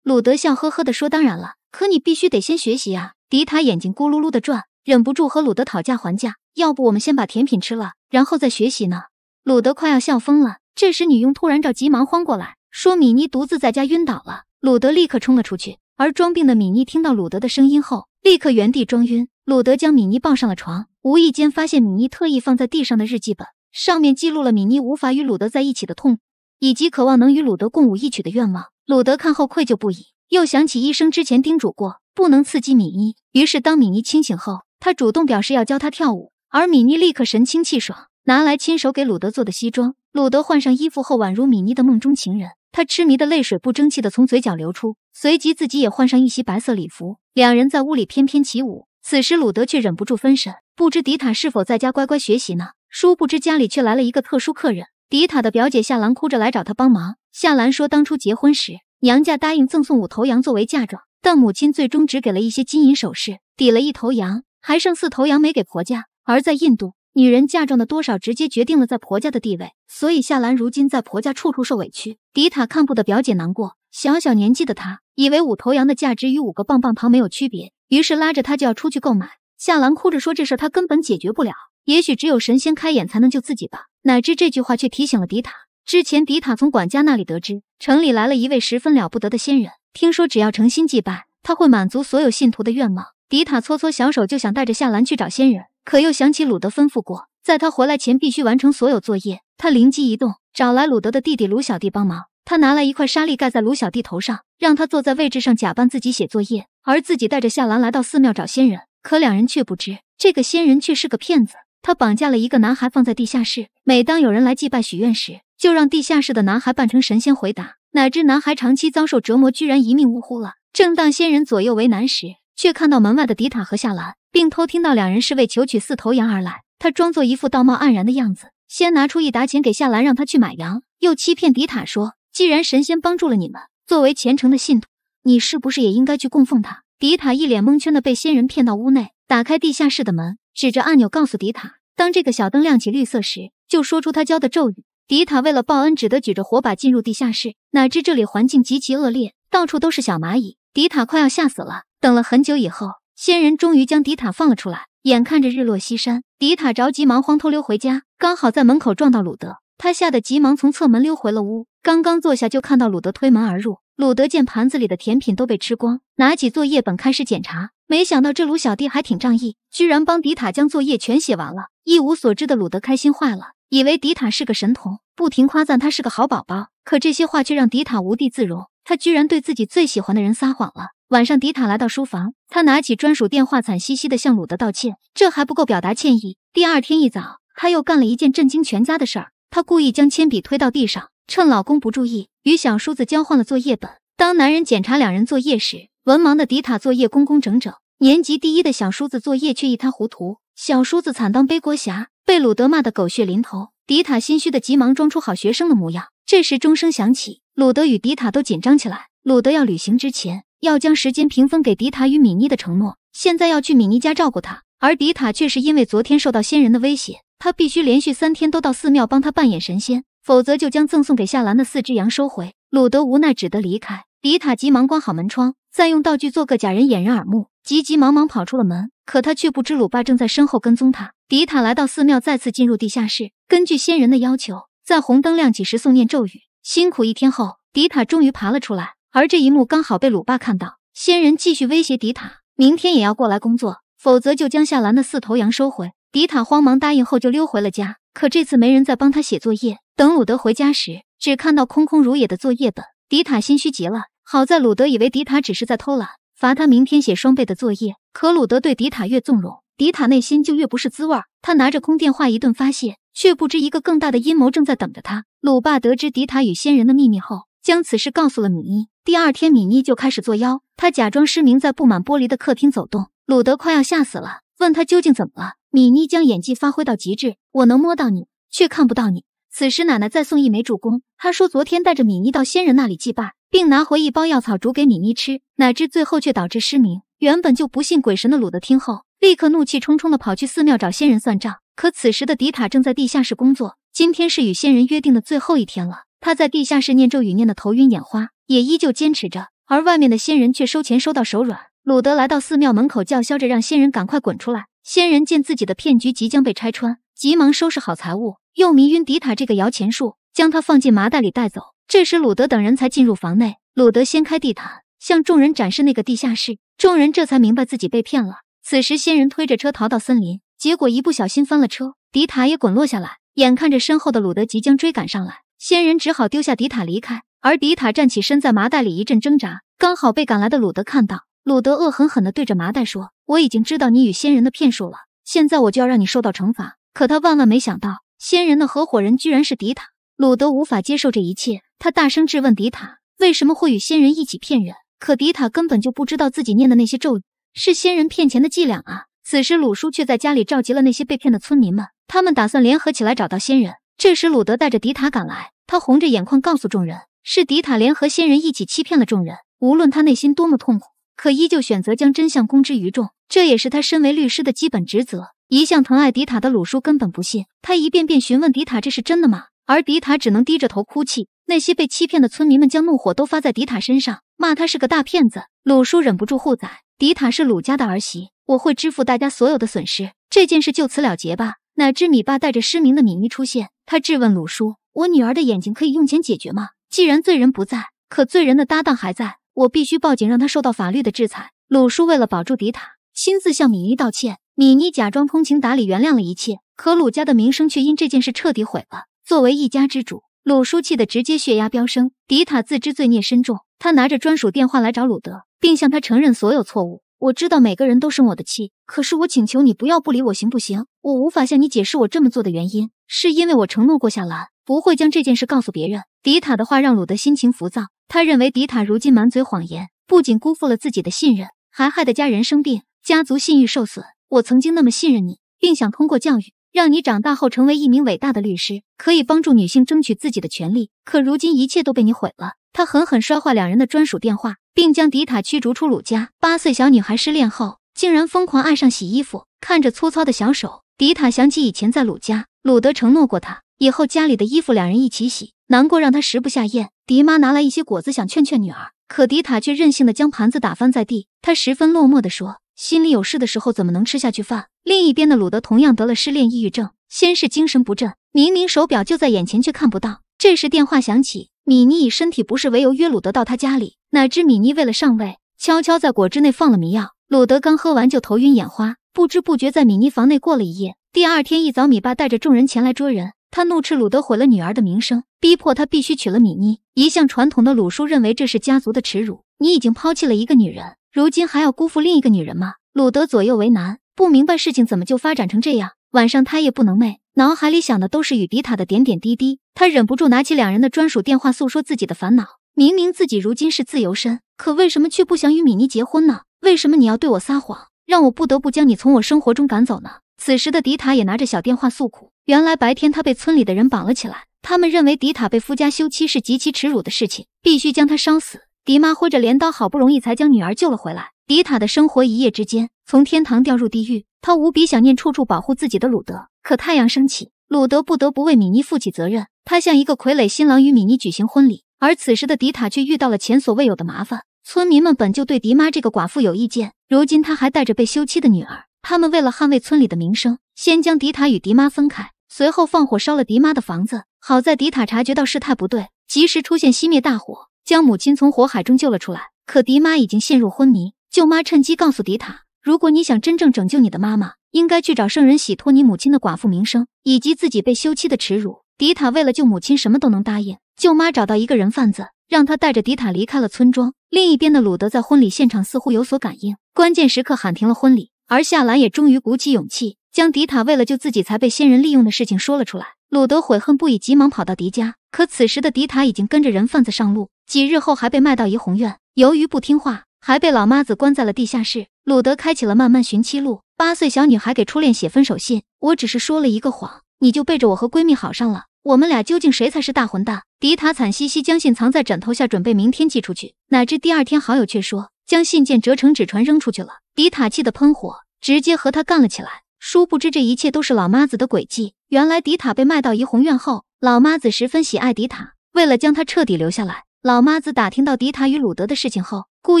鲁德笑呵呵地说：“当然了。”可你必须得先学习啊！迪塔眼睛咕噜噜的转，忍不住和鲁德讨价还价：“要不我们先把甜品吃了，然后再学习呢？”鲁德快要笑疯了。这时，女佣突然着急忙慌过来，说：“米妮独自在家晕倒了。”鲁德立刻冲了出去，而装病的米妮听到鲁德的声音后，立刻原地装晕。鲁德将米妮抱上了床，无意间发现米妮特意放在地上的日记本，上面记录了米妮无法与鲁德在一起的痛苦，以及渴望能与鲁德共舞一曲的愿望。鲁德看后愧疚不已。又想起医生之前叮嘱过不能刺激米妮，于是当米妮清醒后，他主动表示要教她跳舞，而米妮立刻神清气爽，拿来亲手给鲁德做的西装。鲁德换上衣服后，宛如米妮的梦中情人，他痴迷的泪水不争气的从嘴角流出，随即自己也换上一袭白色礼服，两人在屋里翩翩起舞。此时鲁德却忍不住分神，不知迪塔是否在家乖乖学习呢？殊不知家里却来了一个特殊客人，迪塔的表姐夏兰哭着来找他帮忙。夏兰说当初结婚时。娘家答应赠送五头羊作为嫁妆，但母亲最终只给了一些金银首饰抵了一头羊，还剩四头羊没给婆家。而在印度，女人嫁妆的多少直接决定了在婆家的地位，所以夏兰如今在婆家处处受委屈。迪塔看不得表姐难过，小小年纪的她以为五头羊的价值与五个棒棒糖没有区别，于是拉着她就要出去购买。夏兰哭着说这事她根本解决不了，也许只有神仙开眼才能救自己吧。哪知这句话却提醒了迪塔。之前，迪塔从管家那里得知城里来了一位十分了不得的仙人，听说只要诚心祭拜，他会满足所有信徒的愿望。迪塔搓搓小手，就想带着夏兰去找仙人，可又想起鲁德吩咐过，在他回来前必须完成所有作业。他灵机一动，找来鲁德的弟弟鲁小弟帮忙。他拿来一块沙粒盖在鲁小弟头上，让他坐在位置上假扮自己写作业，而自己带着夏兰来到寺庙找仙人。可两人却不知，这个仙人却是个骗子。他绑架了一个男孩放在地下室，每当有人来祭拜许愿时，就让地下室的男孩扮成神仙回答，哪知男孩长期遭受折磨，居然一命呜呼了。正当仙人左右为难时，却看到门外的迪塔和夏兰，并偷听到两人是为求取四头羊而来。他装作一副道貌岸然的样子，先拿出一沓钱给夏兰，让他去买羊，又欺骗迪塔说：“既然神仙帮助了你们，作为虔诚的信徒，你是不是也应该去供奉他？”迪塔一脸蒙圈的被仙人骗到屋内，打开地下室的门，指着按钮告诉迪塔：“当这个小灯亮起绿色时，就说出他教的咒语。”迪塔为了报恩，只得举着火把进入地下室，哪知这里环境极其恶劣，到处都是小蚂蚁，迪塔快要吓死了。等了很久以后，仙人终于将迪塔放了出来。眼看着日落西山，迪塔着急忙慌偷溜回家，刚好在门口撞到鲁德，他吓得急忙从侧门溜回了屋。刚刚坐下，就看到鲁德推门而入。鲁德见盘子里的甜品都被吃光，拿起作业本开始检查，没想到这鲁小弟还挺仗义，居然帮迪塔将作业全写完了。一无所知的鲁德开心坏了。以为迪塔是个神童，不停夸赞他是个好宝宝，可这些话却让迪塔无地自容。他居然对自己最喜欢的人撒谎了。晚上，迪塔来到书房，他拿起专属电话，惨兮兮地向鲁德道歉。这还不够表达歉意。第二天一早，他又干了一件震惊全家的事儿。他故意将铅笔推到地上，趁老公不注意，与小叔子交换了作业本。当男人检查两人作业时，文盲的迪塔作业工工整整，年级第一的小叔子作业却一塌糊涂。小叔子惨当背锅侠。被鲁德骂得狗血淋头，迪塔心虚的急忙装出好学生的模样。这时钟声响起，鲁德与迪塔都紧张起来。鲁德要旅行之前要将时间平分给迪塔与米妮的承诺，现在要去米妮家照顾她，而迪塔却是因为昨天受到仙人的威胁，他必须连续三天都到寺庙帮他扮演神仙，否则就将赠送给夏兰的四只羊收回。鲁德无奈只得离开，迪塔急忙关好门窗，再用道具做个假人掩人耳目，急急忙忙跑出了门。可他却不知鲁爸正在身后跟踪他。迪塔来到寺庙，再次进入地下室。根据仙人的要求，在红灯亮起时诵念咒语。辛苦一天后，迪塔终于爬了出来。而这一幕刚好被鲁爸看到。仙人继续威胁迪塔，明天也要过来工作，否则就将夏兰的四头羊收回。迪塔慌忙答应后，就溜回了家。可这次没人再帮他写作业。等鲁德回家时，只看到空空如也的作业本。迪塔心虚极了。好在鲁德以为迪塔只是在偷懒。罚他明天写双倍的作业。可鲁德对迪塔越纵容，迪塔内心就越不是滋味儿。他拿着空电话一顿发泄，却不知一个更大的阴谋正在等着他。鲁爸得知迪塔与仙人的秘密后，将此事告诉了米妮。第二天，米妮就开始作妖。她假装失明，在布满玻璃的客厅走动。鲁德快要吓死了，问他究竟怎么了。米妮将演技发挥到极致：“我能摸到你，却看不到你。”此时奶奶再送一枚助攻。她说：“昨天带着米妮到仙人那里祭拜。”并拿回一包药草煮给米妮吃，乃至最后却导致失明。原本就不信鬼神的鲁德听后，立刻怒气冲冲地跑去寺庙找仙人算账。可此时的迪塔正在地下室工作，今天是与仙人约定的最后一天了。他在地下室念咒语念得头晕眼花，也依旧坚持着。而外面的仙人却收钱收到手软。鲁德来到寺庙门口叫嚣着，让仙人赶快滚出来。仙人见自己的骗局即将被拆穿，急忙收拾好财物，又迷晕迪塔这个摇钱树，将他放进麻袋里带走。这时，鲁德等人才进入房内。鲁德掀开地毯，向众人展示那个地下室。众人这才明白自己被骗了。此时，仙人推着车逃到森林，结果一不小心翻了车，迪塔也滚落下来。眼看着身后的鲁德即将追赶上来，仙人只好丢下迪塔离开。而迪塔站起身，在麻袋里一阵挣扎，刚好被赶来的鲁德看到。鲁德恶狠狠的对着麻袋说：“我已经知道你与仙人的骗术了，现在我就要让你受到惩罚。”可他万万没想到，仙人的合伙人居然是迪塔。鲁德无法接受这一切，他大声质问迪塔：“为什么会与仙人一起骗人？”可迪塔根本就不知道自己念的那些咒语是仙人骗钱的伎俩啊！此时，鲁叔却在家里召集了那些被骗的村民们，他们打算联合起来找到仙人。这时，鲁德带着迪塔赶来，他红着眼眶告诉众人：“是迪塔联合仙人一起欺骗了众人。”无论他内心多么痛苦，可依旧选择将真相公之于众，这也是他身为律师的基本职责。一向疼爱迪塔的鲁叔根本不信，他一遍遍询问迪塔：“这是真的吗？”而迪塔只能低着头哭泣，那些被欺骗的村民们将怒火都发在迪塔身上，骂他是个大骗子。鲁叔忍不住护崽，迪塔是鲁家的儿媳，我会支付大家所有的损失，这件事就此了结吧。哪知米爸带着失明的米妮出现，他质问鲁叔：“我女儿的眼睛可以用钱解决吗？”既然罪人不在，可罪人的搭档还在，我必须报警让他受到法律的制裁。鲁叔为了保住迪塔，亲自向米妮道歉，米妮假装通情达理，原谅了一切。可鲁家的名声却因这件事彻底毁了。作为一家之主，鲁叔气得直接血压飙升。迪塔自知罪孽深重，他拿着专属电话来找鲁德，并向他承认所有错误。我知道每个人都生我的气，可是我请求你不要不理我，行不行？我无法向你解释我这么做的原因，是因为我承诺过夏兰不会将这件事告诉别人。迪塔的话让鲁德心情浮躁，他认为迪塔如今满嘴谎言，不仅辜负了自己的信任，还害得家人生病，家族信誉受损。我曾经那么信任你，并想通过教育。让你长大后成为一名伟大的律师，可以帮助女性争取自己的权利。可如今一切都被你毁了。他狠狠摔坏两人的专属电话，并将迪塔驱逐出鲁家。八岁小女孩失恋后，竟然疯狂爱上洗衣服。看着粗糙的小手，迪塔想起以前在鲁家，鲁德承诺过他，以后家里的衣服两人一起洗。难过让他食不下咽。迪妈拿来一些果子想劝劝女儿，可迪塔却任性的将盘子打翻在地。她十分落寞的说。心里有事的时候，怎么能吃下去饭？另一边的鲁德同样得了失恋抑郁症，先是精神不振，明明手表就在眼前却看不到。这时电话响起，米妮以身体不适为由约鲁德到他家里，哪知米妮为了上位，悄悄在果汁内放了迷药。鲁德刚喝完就头晕眼花，不知不觉在米妮房内过了一夜。第二天一早，米爸带着众人前来捉人，他怒斥鲁德毁了女儿的名声，逼迫他必须娶了米妮。一向传统的鲁叔认为这是家族的耻辱，你已经抛弃了一个女人。如今还要辜负另一个女人吗？鲁德左右为难，不明白事情怎么就发展成这样。晚上他也不能寐，脑海里想的都是与迪塔的点点滴滴。他忍不住拿起两人的专属电话，诉说自己的烦恼。明明自己如今是自由身，可为什么却不想与米妮结婚呢？为什么你要对我撒谎，让我不得不将你从我生活中赶走呢？此时的迪塔也拿着小电话诉苦。原来白天他被村里的人绑了起来，他们认为迪塔被夫家休妻是极其耻辱的事情，必须将他烧死。迪妈挥着镰刀，好不容易才将女儿救了回来。迪塔的生活一夜之间从天堂掉入地狱，她无比想念处处保护自己的鲁德。可太阳升起，鲁德不得不为米妮负起责任。他像一个傀儡新郎，与米妮举行婚礼。而此时的迪塔却遇到了前所未有的麻烦。村民们本就对迪妈这个寡妇有意见，如今他还带着被休妻的女儿，他们为了捍卫村里的名声，先将迪塔与迪妈分开，随后放火烧了迪妈的房子。好在迪塔察觉到事态不对，及时出现熄灭大火。将母亲从火海中救了出来，可迪妈已经陷入昏迷。舅妈趁机告诉迪塔，如果你想真正拯救你的妈妈，应该去找圣人洗脱你母亲的寡妇名声以及自己被休妻的耻辱。迪塔为了救母亲，什么都能答应。舅妈找到一个人贩子，让他带着迪塔离开了村庄。另一边的鲁德在婚礼现场似乎有所感应，关键时刻喊停了婚礼，而夏兰也终于鼓起勇气。将迪塔为了救自己才被仙人利用的事情说了出来，鲁德悔恨不已，急忙跑到迪家。可此时的迪塔已经跟着人贩子上路，几日后还被卖到怡红院。由于不听话，还被老妈子关在了地下室。鲁德开启了漫漫寻妻路。八岁小女孩给初恋写分手信，我只是说了一个谎，你就背着我和闺蜜好上了。我们俩究竟谁才是大混蛋？迪塔惨兮兮将信藏在枕头下，准备明天寄出去。哪知第二天好友却说将信件折成纸船扔出去了。迪塔气得喷火，直接和他干了起来。殊不知这一切都是老妈子的诡计。原来迪塔被卖到怡红院后，老妈子十分喜爱迪塔。为了将他彻底留下来，老妈子打听到迪塔与鲁德的事情后，故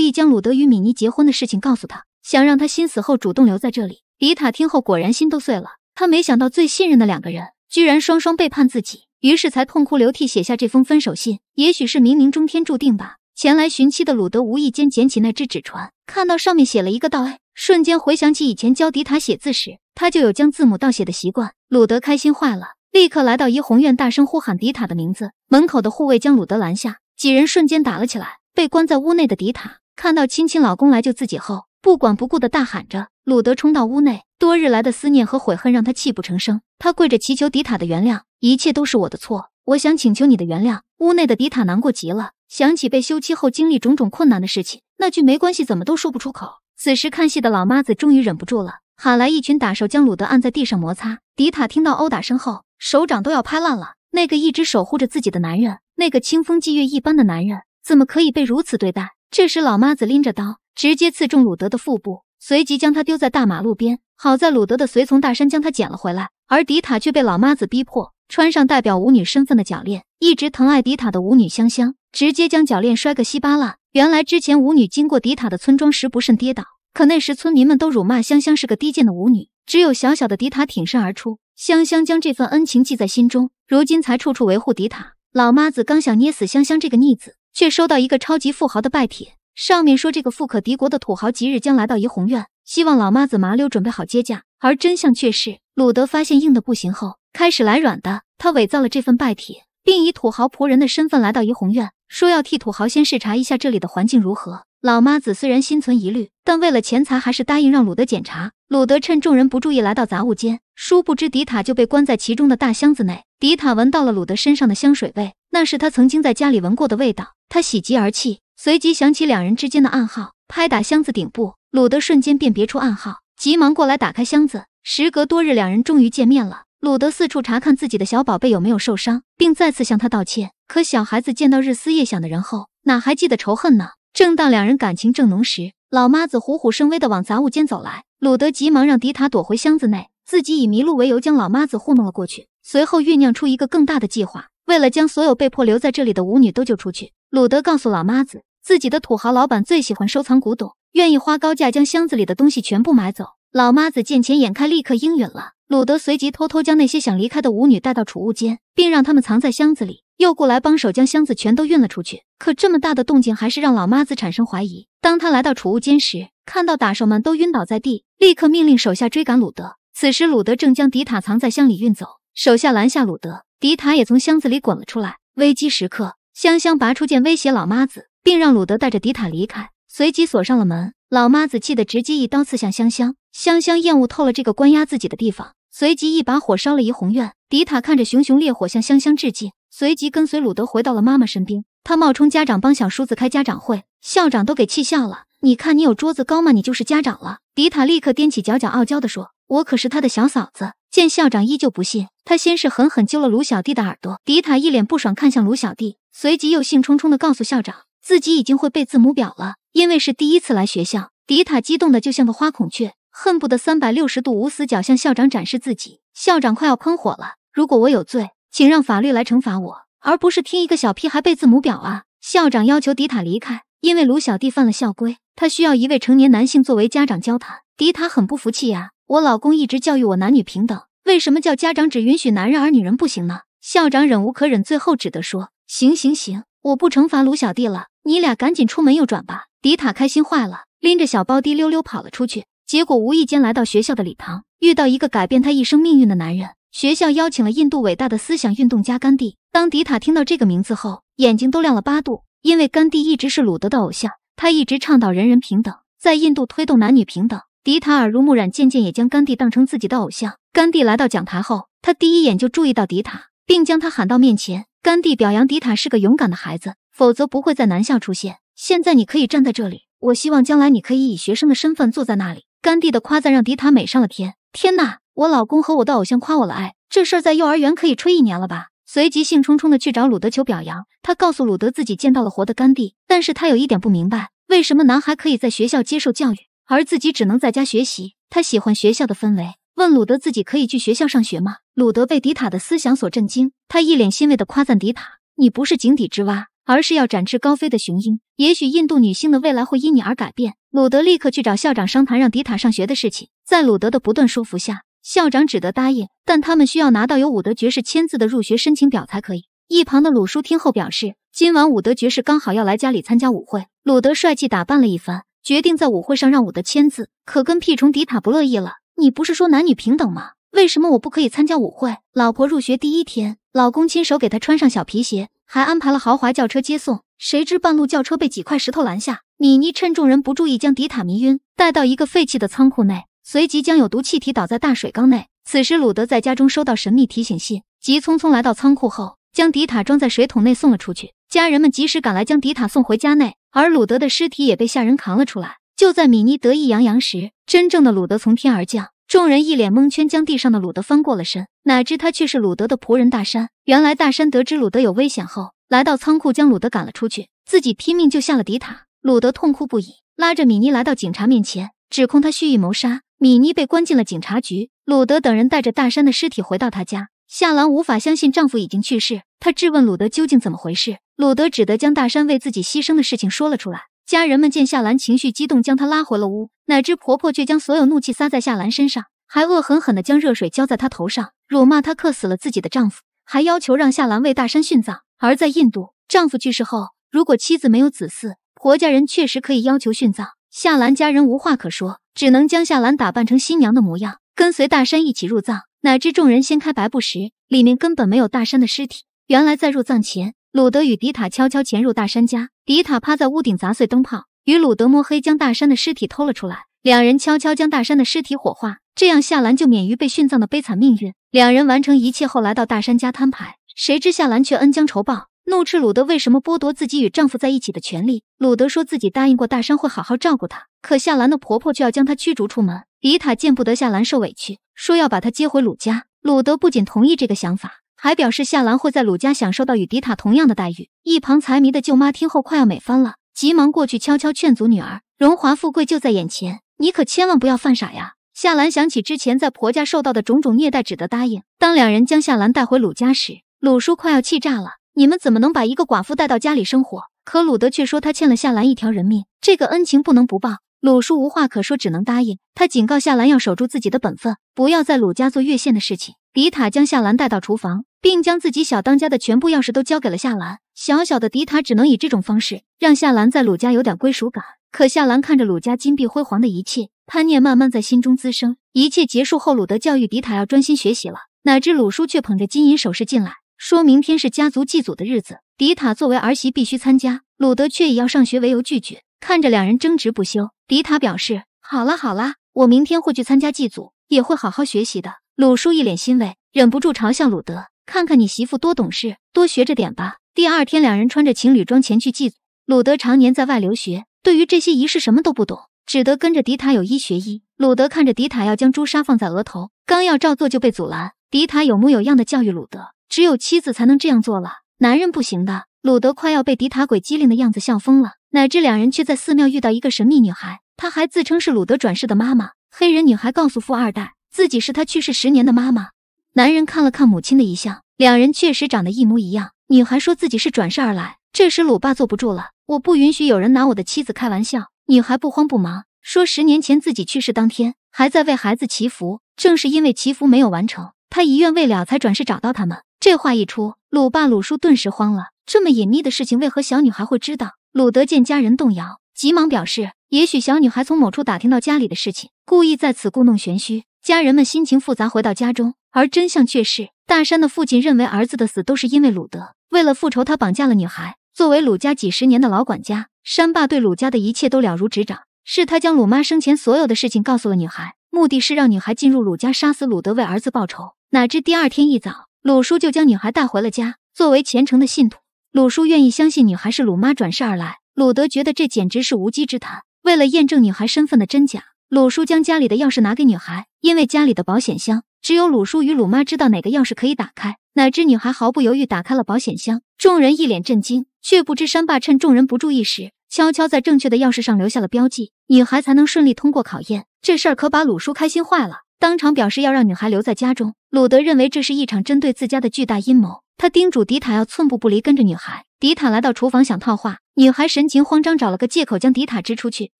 意将鲁德与米妮结婚的事情告诉她，想让她心死后主动留在这里。迪塔听后果然心都碎了。他没想到最信任的两个人居然双双背叛自己，于是才痛哭流涕写下这封分手信。也许是冥冥中天注定吧。前来寻妻的鲁德无意间捡起那只纸船，看到上面写了一个“道”，瞬间回想起以前教迪塔写字时。他就有将字母倒写的习惯，鲁德开心坏了，立刻来到怡红院，大声呼喊迪塔的名字。门口的护卫将鲁德拦下，几人瞬间打了起来。被关在屋内的迪塔看到亲亲老公来救自己后，不管不顾的大喊着。鲁德冲到屋内，多日来的思念和悔恨让他泣不成声，他跪着祈求迪塔的原谅，一切都是我的错，我想请求你的原谅。屋内的迪塔难过极了，想起被休妻后经历种种困难的事情，那句没关系怎么都说不出口。此时看戏的老妈子终于忍不住了。喊来一群打手，将鲁德按在地上摩擦。迪塔听到殴打声后，手掌都要拍烂了。那个一直守护着自己的男人，那个清风霁月一般的男人，怎么可以被如此对待？这时，老妈子拎着刀，直接刺中鲁德的腹部，随即将他丢在大马路边。好在鲁德的随从大山将他捡了回来。而迪塔却被老妈子逼迫穿上代表舞女身份的脚链。一直疼爱迪塔的舞女香香，直接将脚链摔个稀巴烂。原来，之前舞女经过迪塔的村庄时，不慎跌倒。可那时，村民们都辱骂香香是个低贱的舞女，只有小小的迪塔挺身而出。香香将这份恩情记在心中，如今才处处维护迪塔。老妈子刚想捏死香香这个逆子，却收到一个超级富豪的拜帖，上面说这个富可敌国的土豪即日将来到怡红院，希望老妈子麻溜准备好接驾。而真相却是，鲁德发现硬的不行后，开始来软的。他伪造了这份拜帖，并以土豪仆人的身份来到怡红院，说要替土豪先视察一下这里的环境如何。老妈子虽然心存疑虑，但为了钱财，还是答应让鲁德检查。鲁德趁众人不注意，来到杂物间，殊不知迪塔就被关在其中的大箱子内。迪塔闻到了鲁德身上的香水味，那是他曾经在家里闻过的味道。他喜极而泣，随即想起两人之间的暗号，拍打箱子顶部。鲁德瞬间辨别出暗号，急忙过来打开箱子。时隔多日，两人终于见面了。鲁德四处查看自己的小宝贝有没有受伤，并再次向他道歉。可小孩子见到日思夜想的人后，哪还记得仇恨呢？正当两人感情正浓时，老妈子虎虎生威的往杂物间走来，鲁德急忙让迪塔躲回箱子内，自己以迷路为由将老妈子糊弄了过去。随后酝酿出一个更大的计划，为了将所有被迫留在这里的舞女都救出去，鲁德告诉老妈子，自己的土豪老板最喜欢收藏古董，愿意花高价将箱子里的东西全部买走。老妈子见钱眼开，立刻应允了。鲁德随即偷偷将那些想离开的舞女带到储物间，并让他们藏在箱子里。又过来帮手，将箱子全都运了出去。可这么大的动静，还是让老妈子产生怀疑。当他来到储物间时，看到打手们都晕倒在地，立刻命令手下追赶鲁德。此时，鲁德正将迪塔藏在箱里运走，手下拦下鲁德，迪塔也从箱子里滚了出来。危机时刻，香香拔出剑威胁老妈子，并让鲁德带着迪塔离开，随即锁上了门。老妈子气得直接一刀刺向香香。香香厌恶透了这个关押自己的地方，随即一把火烧了怡红院。迪塔看着熊熊烈火，向香香致敬。随即跟随鲁德回到了妈妈身边。他冒充家长帮小叔子开家长会，校长都给气笑了。你看你有桌子高吗？你就是家长了。迪塔立刻踮起脚脚，傲娇地说：“我可是他的小嫂子。”见校长依旧不信，他先是狠狠揪了鲁小弟的耳朵。迪塔一脸不爽看向鲁小弟，随即又兴冲冲地告诉校长自己已经会背字母表了。因为是第一次来学校，迪塔激动得就像个花孔雀，恨不得三百六十度无死角向校长展示自己。校长快要喷火了。如果我有罪。请让法律来惩罚我，而不是听一个小屁孩背字母表啊！校长要求迪塔离开，因为卢小弟犯了校规，他需要一位成年男性作为家长交谈。迪塔很不服气呀，我老公一直教育我男女平等，为什么叫家长只允许男人而女人不行呢？校长忍无可忍，最后只得说：行行行，我不惩罚卢小弟了，你俩赶紧出门右转吧。迪塔开心坏了，拎着小包滴溜溜跑了出去，结果无意间来到学校的礼堂，遇到一个改变他一生命运的男人。学校邀请了印度伟大的思想运动家甘地。当迪塔听到这个名字后，眼睛都亮了八度，因为甘地一直是鲁德的偶像。他一直倡导人人平等，在印度推动男女平等。迪塔耳濡目染，渐渐也将甘地当成自己的偶像。甘地来到讲台后，他第一眼就注意到迪塔，并将他喊到面前。甘地表扬迪塔是个勇敢的孩子，否则不会在男校出现。现在你可以站在这里，我希望将来你可以以学生的身份坐在那里。甘地的夸赞让迪塔美上了天。天哪！我老公和我的偶像夸我了，哎，这事儿在幼儿园可以吹一年了吧？随即兴冲冲的去找鲁德求表扬。他告诉鲁德自己见到了活的甘地，但是他有一点不明白，为什么男孩可以在学校接受教育，而自己只能在家学习？他喜欢学校的氛围，问鲁德自己可以去学校上学吗？鲁德被迪塔的思想所震惊，他一脸欣慰地夸赞迪塔：“你不是井底之蛙，而是要展翅高飞的雄鹰。也许印度女性的未来会因你而改变。”鲁德立刻去找校长商谈让迪塔上学的事情。在鲁德的不断说服下，校长只得答应，但他们需要拿到由伍德爵士签字的入学申请表才可以。一旁的鲁叔听后表示，今晚伍德爵士刚好要来家里参加舞会。鲁德帅气打扮了一番，决定在舞会上让伍德签字。可跟屁虫迪塔不乐意了：“你不是说男女平等吗？为什么我不可以参加舞会？”老婆入学第一天，老公亲手给她穿上小皮鞋，还安排了豪华轿车接送。谁知半路轿车被几块石头拦下，米妮趁众人不注意将迪塔迷晕，带到一个废弃的仓库内。随即将有毒气体倒在大水缸内。此时，鲁德在家中收到神秘提醒信，急匆匆来到仓库后，将迪塔装在水桶内送了出去。家人们及时赶来，将迪塔送回家内。而鲁德的尸体也被下人扛了出来。就在米妮得意洋洋时，真正的鲁德从天而降，众人一脸蒙圈，将地上的鲁德翻过了身，哪知他却是鲁德的仆人大山。原来，大山得知鲁德有危险后，来到仓库将鲁德赶了出去，自己拼命救下了迪塔。鲁德痛哭不已，拉着米妮来到警察面前，指控他蓄意谋杀。米妮被关进了警察局，鲁德等人带着大山的尸体回到他家。夏兰无法相信丈夫已经去世，她质问鲁德究竟怎么回事。鲁德只得将大山为自己牺牲的事情说了出来。家人们见夏兰情绪激动，将她拉回了屋，哪知婆婆却将所有怒气撒在夏兰身上，还恶狠狠地将热水浇在她头上，辱骂她克死了自己的丈夫，还要求让夏兰为大山殉葬。而在印度，丈夫去世后，如果妻子没有子嗣，婆家人确实可以要求殉葬。夏兰家人无话可说。只能将夏兰打扮成新娘的模样，跟随大山一起入葬。哪知众人掀开白布时，里面根本没有大山的尸体。原来在入葬前，鲁德与迪塔悄悄潜入大山家，迪塔趴在屋顶砸碎灯泡，与鲁德摸黑将大山的尸体偷了出来。两人悄悄将大山的尸体火化，这样夏兰就免于被殉葬的悲惨命运。两人完成一切后，来到大山家摊牌，谁知夏兰却恩将仇报。怒斥鲁德为什么剥夺自己与丈夫在一起的权利。鲁德说自己答应过大山会好好照顾她，可夏兰的婆婆却要将她驱逐出门。迪塔见不得夏兰受委屈，说要把她接回鲁家。鲁德不仅同意这个想法，还表示夏兰会在鲁家享受到与迪塔同样的待遇。一旁财迷的舅妈听后快要美翻了，急忙过去悄悄劝阻女儿：“荣华富贵就在眼前，你可千万不要犯傻呀。”夏兰想起之前在婆家受到的种种虐待，只得答应。当两人将夏兰带回鲁家时，鲁叔快要气炸了。你们怎么能把一个寡妇带到家里生活？可鲁德却说他欠了夏兰一条人命，这个恩情不能不报。鲁叔无话可说，只能答应。他警告夏兰要守住自己的本分，不要在鲁家做越线的事情。迪塔将夏兰带到厨房，并将自己小当家的全部钥匙都交给了夏兰。小小的迪塔只能以这种方式让夏兰在鲁家有点归属感。可夏兰看着鲁家金碧辉煌的一切，贪念慢慢在心中滋生。一切结束后，鲁德教育迪塔要专心学习了。哪知鲁叔却捧着金银首饰进来。说明天是家族祭祖的日子，迪塔作为儿媳必须参加，鲁德却以要上学为由拒绝。看着两人争执不休，迪塔表示：“好了好了，我明天会去参加祭祖，也会好好学习的。”鲁叔一脸欣慰，忍不住嘲笑鲁德：“看看你媳妇多懂事，多学着点吧。”第二天，两人穿着情侣装前去祭祖。鲁德常年在外留学，对于这些仪式什么都不懂，只得跟着迪塔有医学医。鲁德看着迪塔要将朱砂放在额头，刚要照做就被阻拦。迪塔有模有样的教育鲁德。只有妻子才能这样做了，男人不行的。鲁德快要被迪塔鬼机灵的样子笑疯了，哪知两人却在寺庙遇到一个神秘女孩，她还自称是鲁德转世的妈妈。黑人女孩告诉富二代，自己是他去世十年的妈妈。男人看了看母亲的遗像，两人确实长得一模一样。女孩说自己是转世而来。这时鲁爸坐不住了，我不允许有人拿我的妻子开玩笑。女孩不慌不忙说，十年前自己去世当天还在为孩子祈福，正是因为祈福没有完成，她遗愿未了才转世找到他们。这话一出，鲁爸鲁叔顿时慌了。这么隐秘的事情，为何小女孩会知道？鲁德见家人动摇，急忙表示：“也许小女孩从某处打听到家里的事情，故意在此故弄玄虚。”家人们心情复杂，回到家中，而真相却是：大山的父亲认为儿子的死都是因为鲁德，为了复仇，他绑架了女孩。作为鲁家几十年的老管家，山爸对鲁家的一切都了如指掌，是他将鲁妈生前所有的事情告诉了女孩，目的是让女孩进入鲁家，杀死鲁德，为儿子报仇。哪知第二天一早。鲁叔就将女孩带回了家。作为虔诚的信徒，鲁叔愿意相信女孩是鲁妈转世而来。鲁德觉得这简直是无稽之谈。为了验证女孩身份的真假，鲁叔将家里的钥匙拿给女孩，因为家里的保险箱只有鲁叔与鲁妈知道哪个钥匙可以打开。哪知女孩毫不犹豫打开了保险箱，众人一脸震惊，却不知山爸趁众人不注意时，悄悄在正确的钥匙上留下了标记，女孩才能顺利通过考验。这事儿可把鲁叔开心坏了。当场表示要让女孩留在家中。鲁德认为这是一场针对自家的巨大阴谋，他叮嘱迪塔要寸步不离跟着女孩。迪塔来到厨房想套话，女孩神情慌张，找了个借口将迪塔支出去，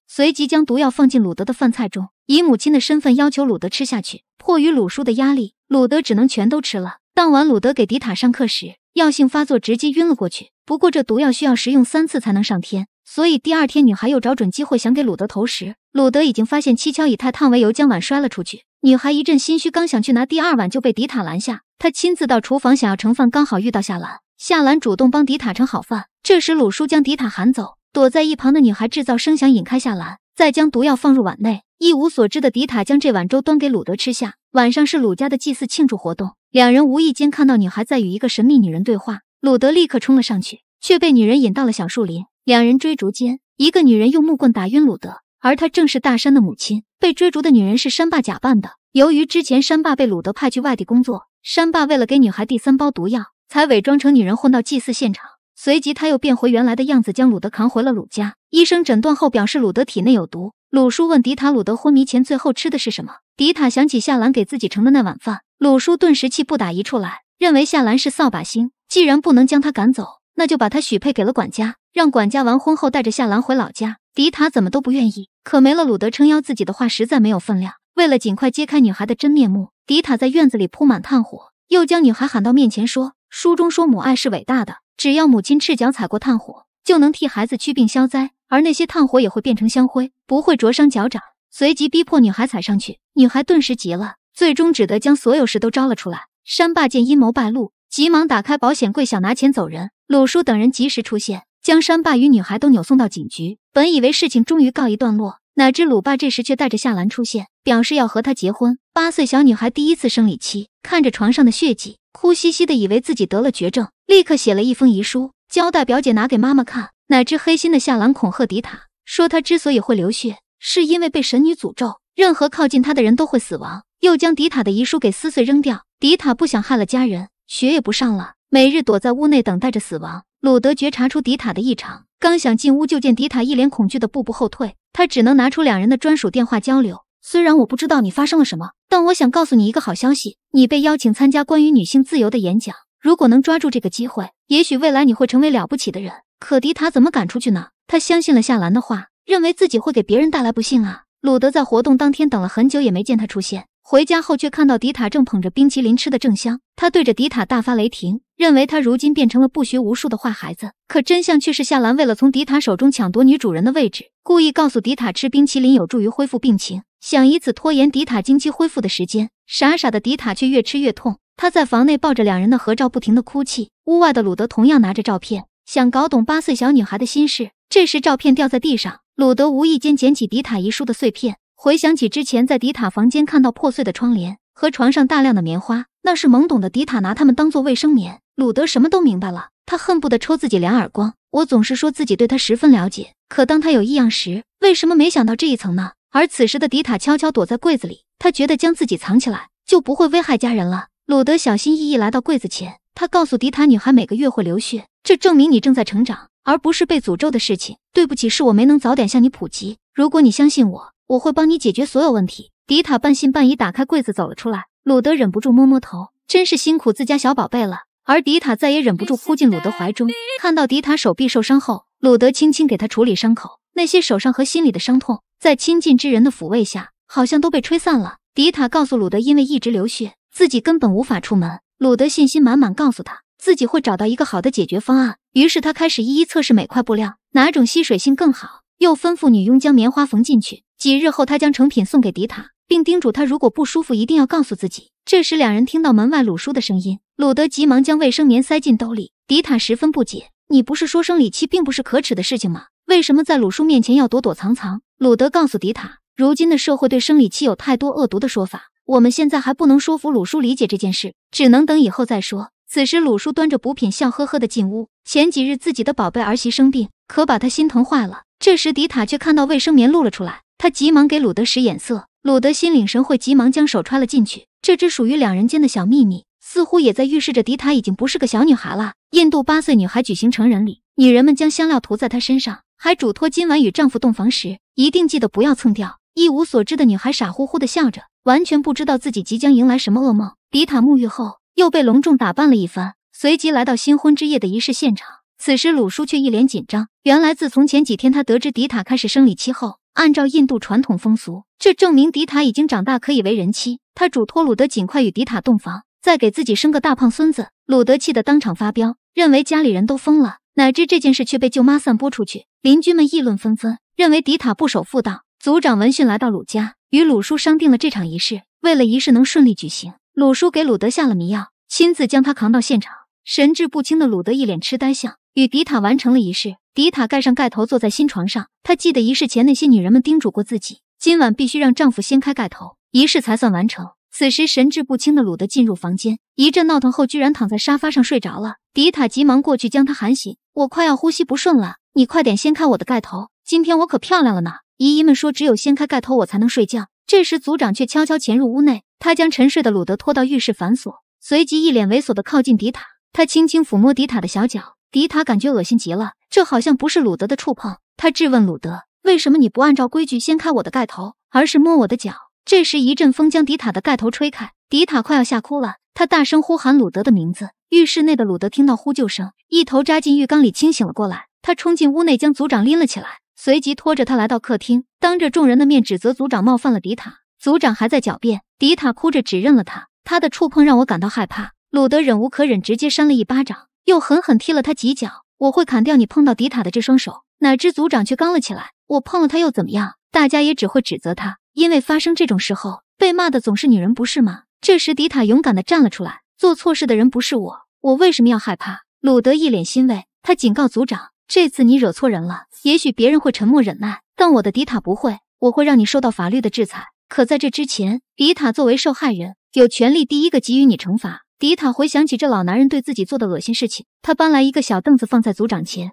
随即将毒药放进鲁德的饭菜中，以母亲的身份要求鲁德吃下去。迫于鲁叔的压力，鲁德只能全都吃了。当晚，鲁德给迪塔上课时，药性发作，直接晕了过去。不过这毒药需要食用三次才能上天，所以第二天女孩又找准机会想给鲁德投食。鲁德已经发现蹊跷，以太烫为由将碗摔了出去。女孩一阵心虚，刚想去拿第二碗就被迪塔拦下。她亲自到厨房想要盛饭，刚好遇到夏兰。夏兰主动帮迪塔盛好饭。这时鲁叔将迪塔喊走，躲在一旁的女孩制造声响引开夏兰，再将毒药放入碗内。一无所知的迪塔将这碗粥端给鲁德吃下。晚上是鲁家的祭祀庆祝活动，两人无意间看到女孩在与一个神秘女人对话。鲁德立刻冲了上去，却被女人引到了小树林。两人追逐间，一个女人用木棍打晕鲁德。而她正是大山的母亲。被追逐的女人是山爸假扮的。由于之前山爸被鲁德派去外地工作，山爸为了给女孩递三包毒药，才伪装成女人混到祭祀现场。随即他又变回原来的样子，将鲁德扛回了鲁家。医生诊断后表示鲁德体内有毒。鲁叔问迪塔：“鲁德昏迷前最后吃的是什么？”迪塔想起夏兰给自己盛的那碗饭，鲁叔顿时气不打一处来，认为夏兰是扫把星。既然不能将他赶走，那就把她许配给了管家，让管家完婚后带着夏兰回老家。迪塔怎么都不愿意，可没了鲁德撑腰，自己的话实在没有分量。为了尽快揭开女孩的真面目，迪塔在院子里铺满炭火，又将女孩喊到面前说：“书中说母爱是伟大的，只要母亲赤脚踩过炭火，就能替孩子祛病消灾，而那些炭火也会变成香灰，不会灼伤脚掌。”随即逼迫女孩踩上去，女孩顿时急了，最终只得将所有事都招了出来。山爸见阴谋败露，急忙打开保险柜想拿钱走人。鲁叔等人及时出现，将山爸与女孩都扭送到警局。本以为事情终于告一段落，哪知鲁爸这时却带着夏兰出现，表示要和她结婚。八岁小女孩第一次生理期，看着床上的血迹，哭兮兮的，以为自己得了绝症，立刻写了一封遗书，交代表姐拿给妈妈看。哪知黑心的夏兰恐吓迪塔，说她之所以会流血，是因为被神女诅咒，任何靠近她的人都会死亡。又将迪塔的遗书给撕碎扔掉。迪塔不想害了家人，学也不上了。每日躲在屋内等待着死亡。鲁德觉察出迪塔的异常，刚想进屋，就见迪塔一脸恐惧的步步后退。他只能拿出两人的专属电话交流。虽然我不知道你发生了什么，但我想告诉你一个好消息：你被邀请参加关于女性自由的演讲。如果能抓住这个机会，也许未来你会成为了不起的人。可迪塔怎么敢出去呢？他相信了夏兰的话，认为自己会给别人带来不幸啊。鲁德在活动当天等了很久，也没见他出现。回家后，却看到迪塔正捧着冰淇淋吃的正香。他对着迪塔大发雷霆，认为他如今变成了不学无术的坏孩子。可真相却是夏兰为了从迪塔手中抢夺女主人的位置，故意告诉迪塔吃冰淇淋有助于恢复病情，想以此拖延迪塔经期恢复的时间。傻傻的迪塔却越吃越痛，他在房内抱着两人的合照，不停的哭泣。屋外的鲁德同样拿着照片，想搞懂八岁小女孩的心事。这时照片掉在地上，鲁德无意间捡起迪塔遗书的碎片。回想起之前在迪塔房间看到破碎的窗帘和床上大量的棉花，那是懵懂的迪塔拿它们当做卫生棉。鲁德什么都明白了，他恨不得抽自己两耳光。我总是说自己对他十分了解，可当他有异样时，为什么没想到这一层呢？而此时的迪塔悄悄躲在柜子里，他觉得将自己藏起来就不会危害家人了。鲁德小心翼翼来到柜子前，他告诉迪塔：“女孩每个月会流血，这证明你正在成长，而不是被诅咒的事情。对不起，是我没能早点向你普及。如果你相信我。”我会帮你解决所有问题。迪塔半信半疑打开柜子走了出来，鲁德忍不住摸摸头，真是辛苦自家小宝贝了。而迪塔再也忍不住扑进鲁德怀中。看到迪塔手臂受伤后，鲁德轻轻给他处理伤口。那些手上和心里的伤痛，在亲近之人的抚慰下，好像都被吹散了。迪塔告诉鲁德，因为一直流血，自己根本无法出门。鲁德信心满满，告诉他自己会找到一个好的解决方案。于是他开始一一测试每块布料，哪种吸水性更好，又吩咐女佣将棉花缝进去。几日后，他将成品送给迪塔，并叮嘱他如果不舒服一定要告诉自己。这时，两人听到门外鲁叔的声音，鲁德急忙将卫生棉塞进兜里。迪塔十分不解：“你不是说生理期并不是可耻的事情吗？为什么在鲁叔面前要躲躲藏藏？”鲁德告诉迪塔：“如今的社会对生理期有太多恶毒的说法，我们现在还不能说服鲁叔理解这件事，只能等以后再说。”此时，鲁叔端着补品笑呵呵地进屋。前几日自己的宝贝儿媳生病，可把他心疼坏了。这时，迪塔却看到卫生棉露了出来。他急忙给鲁德使眼色，鲁德心领神会，急忙将手揣了进去。这只属于两人间的小秘密，似乎也在预示着迪塔已经不是个小女孩了。印度八岁女孩举行成人礼，女人们将香料涂在她身上，还嘱托今晚与丈夫洞房时，一定记得不要蹭掉。一无所知的女孩傻乎乎的笑着，完全不知道自己即将迎来什么噩梦。迪塔沐浴后又被隆重打扮了一番，随即来到新婚之夜的仪式现场。此时鲁叔却一脸紧张，原来自从前几天他得知迪塔开始生理期后。按照印度传统风俗，这证明迪塔已经长大，可以为人妻。他嘱托鲁德尽快与迪塔洞房，再给自己生个大胖孙子。鲁德气得当场发飙，认为家里人都疯了。哪知这件事却被舅妈散播出去，邻居们议论纷纷，认为迪塔不守妇道。族长闻讯来到鲁家，与鲁叔商定了这场仪式。为了仪式能顺利举行，鲁叔给鲁德下了迷药，亲自将他扛到现场。神志不清的鲁德一脸痴呆相。与迪塔完成了仪式，迪塔盖上盖头坐在新床上。她记得仪式前那些女人们叮嘱过自己，今晚必须让丈夫掀开盖头，仪式才算完成。此时神志不清的鲁德进入房间，一阵闹腾后居然躺在沙发上睡着了。迪塔急忙过去将他喊醒：“我快要呼吸不顺了，你快点掀开我的盖头，今天我可漂亮了呢。”姨姨们说，只有掀开盖头我才能睡觉。这时组长却悄悄潜入屋内，他将沉睡的鲁德拖到浴室反锁，随即一脸猥琐的靠近迪塔，他轻轻抚摸迪塔的小脚。迪塔感觉恶心极了，这好像不是鲁德的触碰。他质问鲁德：“为什么你不按照规矩掀开我的盖头，而是摸我的脚？”这时，一阵风将迪塔的盖头吹开，迪塔快要吓哭了，他大声呼喊鲁德的名字。浴室内的鲁德听到呼救声，一头扎进浴缸里，清醒了过来。他冲进屋内，将组长拎了起来，随即拖着他来到客厅，当着众人的面指责组长冒犯了迪塔。组长还在狡辩，迪塔哭着指认了他，他的触碰让我感到害怕。鲁德忍无可忍，直接扇了一巴掌。又狠狠踢了他几脚，我会砍掉你碰到迪塔的这双手。哪知族长却刚了起来，我碰了他又怎么样？大家也只会指责他，因为发生这种时候，被骂的总是女人，不是吗？这时，迪塔勇敢地站了出来，做错事的人不是我，我为什么要害怕？鲁德一脸欣慰，他警告族长：这次你惹错人了，也许别人会沉默忍耐，但我的迪塔不会，我会让你受到法律的制裁。可在这之前，迪塔作为受害人，有权利第一个给予你惩罚。迪塔回想起这老男人对自己做的恶心事情，他搬来一个小凳子放在族长前。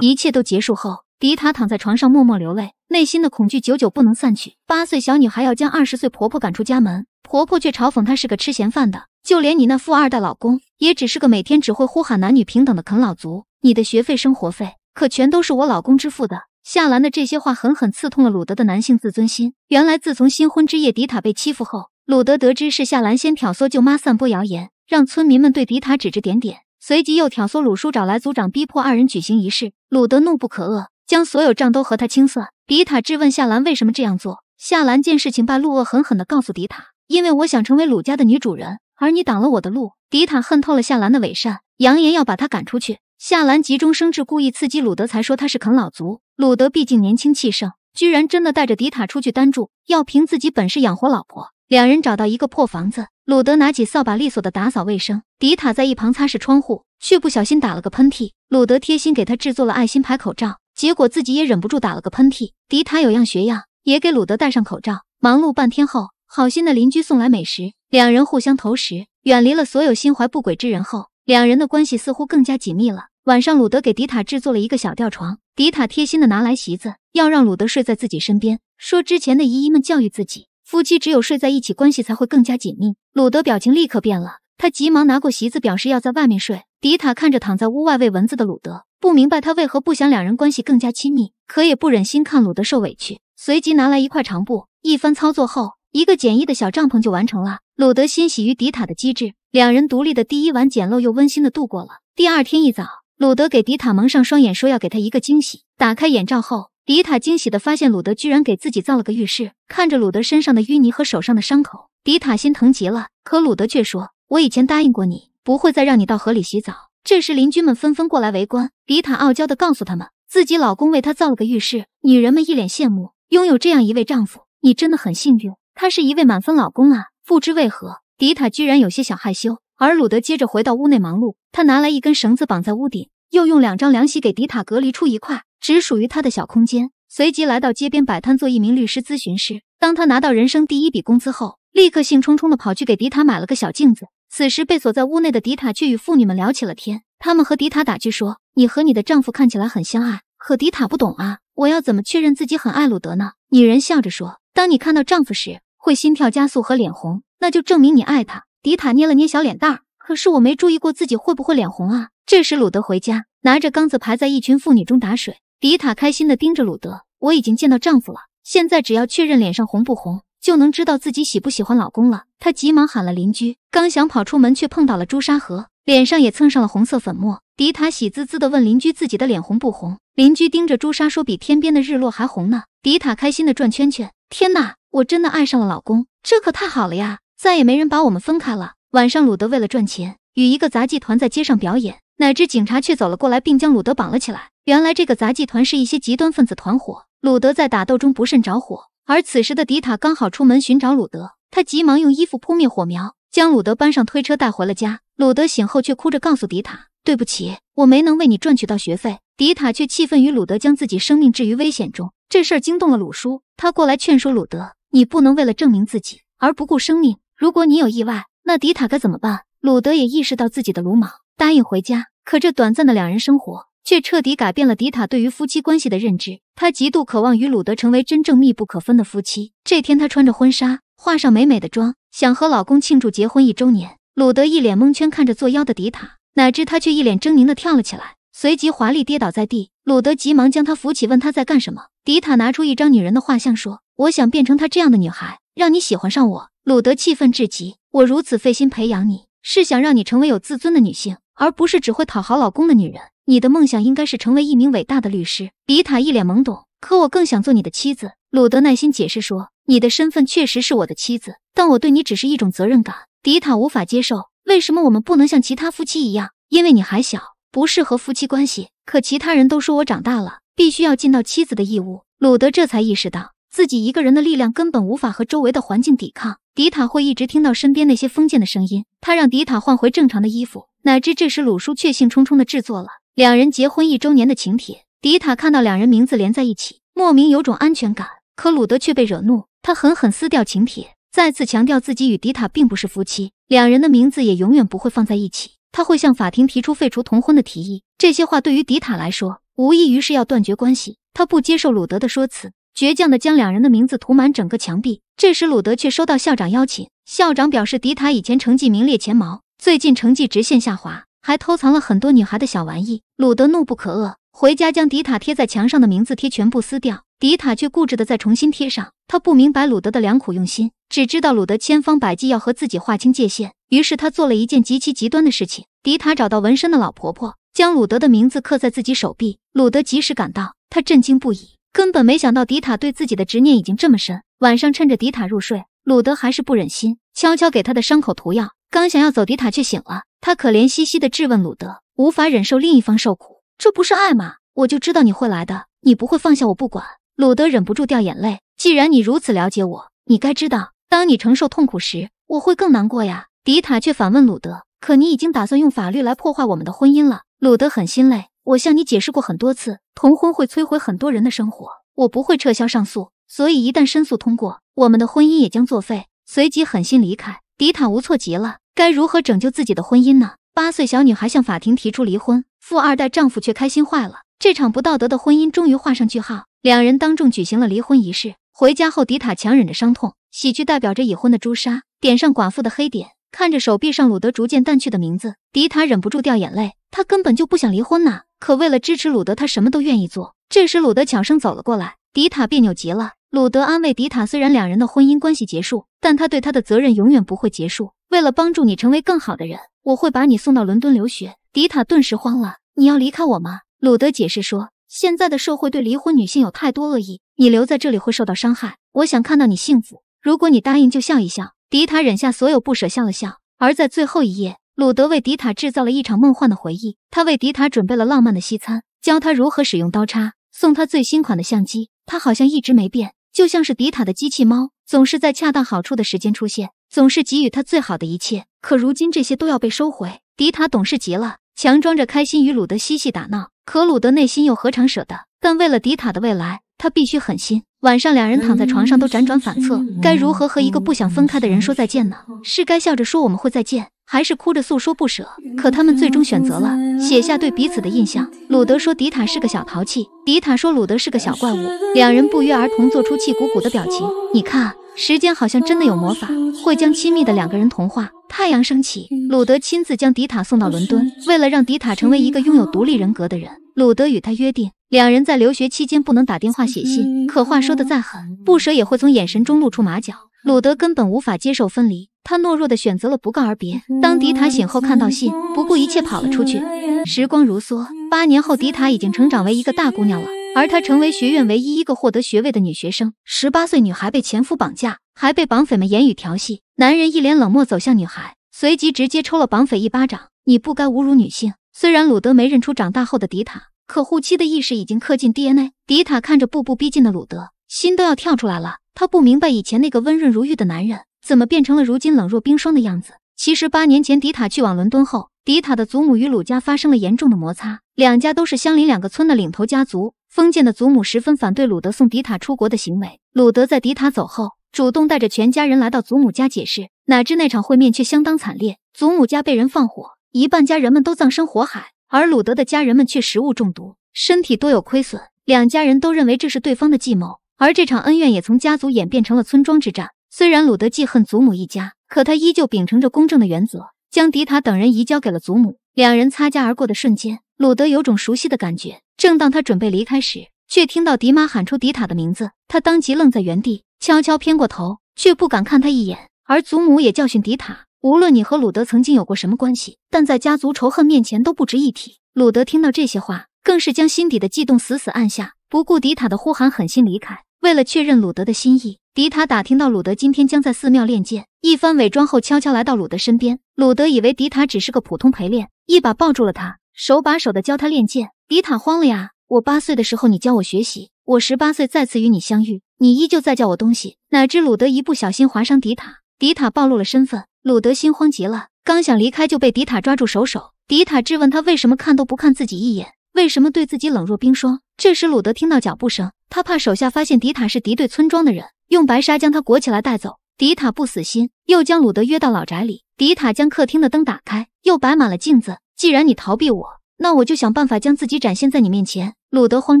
一切都结束后，迪塔躺在床上默默流泪，内心的恐惧久久不能散去。八岁小女孩要将二十岁婆婆赶出家门，婆婆却嘲讽她是个吃闲饭的，就连你那富二代老公也只是个每天只会呼喊男女平等的啃老族。你的学费、生活费可全都是我老公支付的。夏兰的这些话狠狠刺痛了鲁德的男性自尊心。原来，自从新婚之夜迪塔被欺负后。鲁德得知是夏兰先挑唆舅妈散播谣言，让村民们对迪塔指指点点，随即又挑唆鲁叔找来族长，逼迫二人举行仪式。鲁德怒不可遏，将所有账都和他清算。迪塔质问夏兰为什么这样做。夏兰见事情败露，恶狠狠地告诉迪塔：“因为我想成为鲁家的女主人，而你挡了我的路。”迪塔恨透了夏兰的伪善，扬言要把她赶出去。夏兰急中生智，故意刺激鲁德，才说他是啃老族。鲁德毕竟年轻气盛，居然真的带着迪塔出去单住，要凭自己本事养活老婆。两人找到一个破房子，鲁德拿起扫把利索的打扫卫生，迪塔在一旁擦拭窗户，却不小心打了个喷嚏。鲁德贴心给他制作了爱心牌口罩，结果自己也忍不住打了个喷嚏。迪塔有样学样，也给鲁德戴上口罩。忙碌半天后，好心的邻居送来美食，两人互相投食。远离了所有心怀不轨之人后，两人的关系似乎更加紧密了。晚上，鲁德给迪塔制作了一个小吊床，迪塔贴心的拿来席子，要让鲁德睡在自己身边，说之前的姨姨们教育自己。夫妻只有睡在一起，关系才会更加紧密。鲁德表情立刻变了，他急忙拿过席子，表示要在外面睡。迪塔看着躺在屋外喂蚊子的鲁德，不明白他为何不想两人关系更加亲密，可也不忍心看鲁德受委屈，随即拿来一块长布，一番操作后，一个简易的小帐篷就完成了。鲁德欣喜于迪塔的机智，两人独立的第一晚简陋又温馨的度过了。第二天一早，鲁德给迪塔蒙上双眼，说要给他一个惊喜。打开眼罩后，迪塔惊喜地发现，鲁德居然给自己造了个浴室。看着鲁德身上的淤泥和手上的伤口，迪塔心疼极了。可鲁德却说：“我以前答应过你，不会再让你到河里洗澡。”这时，邻居们纷纷过来围观。迪塔傲娇地告诉他们，自己老公为她造了个浴室。女人们一脸羡慕：“拥有这样一位丈夫，你真的很幸运。他是一位满分老公啊！”不知为何，迪塔居然有些小害羞。而鲁德接着回到屋内忙碌。他拿来一根绳子绑在屋顶。又用两张凉席给迪塔隔离出一块只属于他的小空间，随即来到街边摆摊做一名律师咨询师。当他拿到人生第一笔工资后，立刻兴冲冲地跑去给迪塔买了个小镜子。此时被锁在屋内的迪塔却与妇女们聊起了天。他们和迪塔打趣说：“你和你的丈夫看起来很相爱。”可迪塔不懂啊，我要怎么确认自己很爱鲁德呢？女人笑着说：“当你看到丈夫时，会心跳加速和脸红，那就证明你爱他。”迪塔捏了捏小脸蛋儿。可是我没注意过自己会不会脸红啊！这时鲁德回家，拿着缸子排在一群妇女中打水。迪塔开心的盯着鲁德，我已经见到丈夫了，现在只要确认脸上红不红，就能知道自己喜不喜欢老公了。她急忙喊了邻居，刚想跑出门，却碰到了朱砂河，脸上也蹭上了红色粉末。迪塔喜滋滋的问邻居自己的脸红不红，邻居盯着朱砂说比天边的日落还红呢。迪塔开心的转圈圈，天哪，我真的爱上了老公，这可太好了呀！再也没人把我们分开了。晚上，鲁德为了赚钱，与一个杂技团在街上表演，哪知警察却走了过来，并将鲁德绑了起来。原来，这个杂技团是一些极端分子团伙。鲁德在打斗中不慎着火，而此时的迪塔刚好出门寻找鲁德，他急忙用衣服扑灭火苗，将鲁德搬上推车带回了家。鲁德醒后却哭着告诉迪塔：“对不起，我没能为你赚取到学费。”迪塔却气愤于鲁德将自己生命置于危险中。这事儿惊动了鲁叔，他过来劝说鲁德：“你不能为了证明自己而不顾生命，如果你有意外……”那迪塔该怎么办？鲁德也意识到自己的鲁莽，答应回家。可这短暂的两人生活，却彻底改变了迪塔对于夫妻关系的认知。他极度渴望与鲁德成为真正密不可分的夫妻。这天，她穿着婚纱，化上美美的妆，想和老公庆祝结婚一周年。鲁德一脸蒙圈，看着作妖的迪塔，哪知她却一脸狰狞的跳了起来，随即华丽跌倒在地。鲁德急忙将她扶起，问她在干什么。迪塔拿出一张女人的画像，说：“我想变成她这样的女孩。”让你喜欢上我，鲁德气愤至极。我如此费心培养你，是想让你成为有自尊的女性，而不是只会讨好老公的女人。你的梦想应该是成为一名伟大的律师。迪塔一脸懵懂，可我更想做你的妻子。鲁德耐心解释说：“你的身份确实是我的妻子，但我对你只是一种责任感。”迪塔无法接受，为什么我们不能像其他夫妻一样？因为你还小，不适合夫妻关系。可其他人都说我长大了，必须要尽到妻子的义务。鲁德这才意识到。自己一个人的力量根本无法和周围的环境抵抗。迪塔会一直听到身边那些封建的声音。他让迪塔换回正常的衣服，乃至这时鲁叔却兴冲冲地制作了两人结婚一周年的请帖。迪塔看到两人名字连在一起，莫名有种安全感。可鲁德却被惹怒，他狠狠撕掉请帖，再次强调自己与迪塔并不是夫妻，两人的名字也永远不会放在一起。他会向法庭提出废除同婚的提议。这些话对于迪塔来说，无异于是要断绝关系。他不接受鲁德的说辞。倔强的将两人的名字涂满整个墙壁。这时，鲁德却收到校长邀请。校长表示，迪塔以前成绩名列前茅，最近成绩直线下滑，还偷藏了很多女孩的小玩意。鲁德怒不可遏，回家将迪塔贴在墙上的名字贴全部撕掉。迪塔却固执的再重新贴上，他不明白鲁德的良苦用心，只知道鲁德千方百计要和自己划清界限。于是，他做了一件极其极端的事情：迪塔找到纹身的老婆婆，将鲁德的名字刻在自己手臂。鲁德及时赶到，他震惊不已。根本没想到迪塔对自己的执念已经这么深。晚上趁着迪塔入睡，鲁德还是不忍心，悄悄给他的伤口涂药。刚想要走，迪塔却醒了。他可怜兮兮地质问鲁德：“无法忍受另一方受苦，这不是爱吗？”我就知道你会来的，你不会放下我不管。鲁德忍不住掉眼泪。既然你如此了解我，你该知道，当你承受痛苦时，我会更难过呀。迪塔却反问鲁德：“可你已经打算用法律来破坏我们的婚姻了？”鲁德很心累。我向你解释过很多次，同婚会摧毁很多人的生活。我不会撤销上诉，所以一旦申诉通过，我们的婚姻也将作废。随即狠心离开，迪塔无措极了，该如何拯救自己的婚姻呢？八岁小女孩向法庭提出离婚，富二代丈夫却开心坏了。这场不道德的婚姻终于画上句号，两人当众举行了离婚仪式。回家后，迪塔强忍着伤痛，喜剧代表着已婚的朱砂，点上寡妇的黑点。看着手臂上鲁德逐渐淡去的名字，迪塔忍不住掉眼泪。她根本就不想离婚呐，可为了支持鲁德，她什么都愿意做。这时，鲁德抢声走了过来，迪塔别扭极了。鲁德安慰迪塔，虽然两人的婚姻关系结束，但他对他的责任永远不会结束。为了帮助你成为更好的人，我会把你送到伦敦留学。迪塔顿时慌了，你要离开我吗？鲁德解释说，现在的社会对离婚女性有太多恶意，你留在这里会受到伤害。我想看到你幸福，如果你答应，就笑一笑。迪塔忍下所有不舍，笑了笑。而在最后一夜，鲁德为迪塔制造了一场梦幻的回忆。他为迪塔准备了浪漫的西餐，教他如何使用刀叉，送他最新款的相机。他好像一直没变，就像是迪塔的机器猫，总是在恰到好处的时间出现，总是给予他最好的一切。可如今这些都要被收回。迪塔懂事极了，强装着开心与鲁德嬉戏打闹。可鲁德内心又何尝舍得？但为了迪塔的未来。他必须狠心。晚上，两人躺在床上都辗转反侧，该如何和一个不想分开的人说再见呢？是该笑着说我们会再见，还是哭着诉说不舍？可他们最终选择了写下对彼此的印象。鲁德说：“迪塔是个小淘气。”迪塔说：“鲁德是个小怪物。”两人不约而同做出气鼓鼓的表情。你看，时间好像真的有魔法，会将亲密的两个人同化。太阳升起，鲁德亲自将迪塔送到伦敦，为了让迪塔成为一个拥有独立人格的人，鲁德与他约定。两人在留学期间不能打电话写信，可话说的再狠，不舍也会从眼神中露出马脚。鲁德根本无法接受分离，他懦弱地选择了不告而别。当迪塔醒后看到信，不顾一切跑了出去。时光如梭，八年后，迪塔已经成长为一个大姑娘了，而她成为学院唯一一个获得学位的女学生。十八岁女孩被前夫绑架，还被绑匪们言语调戏。男人一脸冷漠走向女孩，随即直接抽了绑匪一巴掌：“你不该侮辱女性。”虽然鲁德没认出长大后的迪塔。可护妻的意识已经刻进 DNA。迪塔看着步步逼近的鲁德，心都要跳出来了。他不明白以前那个温润如玉的男人，怎么变成了如今冷若冰霜的样子。其实八年前，迪塔去往伦敦后，迪塔的祖母与鲁家发生了严重的摩擦。两家都是相邻两个村的领头家族，封建的祖母十分反对鲁德送迪塔出国的行为。鲁德在迪塔走后，主动带着全家人来到祖母家解释，哪知那场会面却相当惨烈。祖母家被人放火，一半家人们都葬身火海。而鲁德的家人们却食物中毒，身体多有亏损，两家人都认为这是对方的计谋，而这场恩怨也从家族演变成了村庄之战。虽然鲁德记恨祖母一家，可他依旧秉承着公正的原则，将迪塔等人移交给了祖母。两人擦肩而过的瞬间，鲁德有种熟悉的感觉。正当他准备离开时，却听到迪妈喊出迪塔的名字，他当即愣在原地，悄悄偏过头，却不敢看他一眼。而祖母也教训迪塔。无论你和鲁德曾经有过什么关系，但在家族仇恨面前都不值一提。鲁德听到这些话，更是将心底的悸动死死按下，不顾迪塔的呼喊，狠心离开。为了确认鲁德的心意，迪塔打听到鲁德今天将在寺庙练剑，一番伪装后悄悄来到鲁德身边。鲁德以为迪塔只是个普通陪练，一把抱住了他，手把手的教他练剑。迪塔慌了呀！我八岁的时候你教我学习，我十八岁再次与你相遇，你依旧在教我东西。哪知鲁德一不小心划伤迪塔，迪塔暴露了身份。鲁德心慌极了，刚想离开就被迪塔抓住手手。迪塔质问他为什么看都不看自己一眼，为什么对自己冷若冰霜。这时鲁德听到脚步声，他怕手下发现迪塔是敌对村庄的人，用白纱将他裹起来带走。迪塔不死心，又将鲁德约到老宅里。迪塔将客厅的灯打开，又摆满了镜子。既然你逃避我，那我就想办法将自己展现在你面前。鲁德慌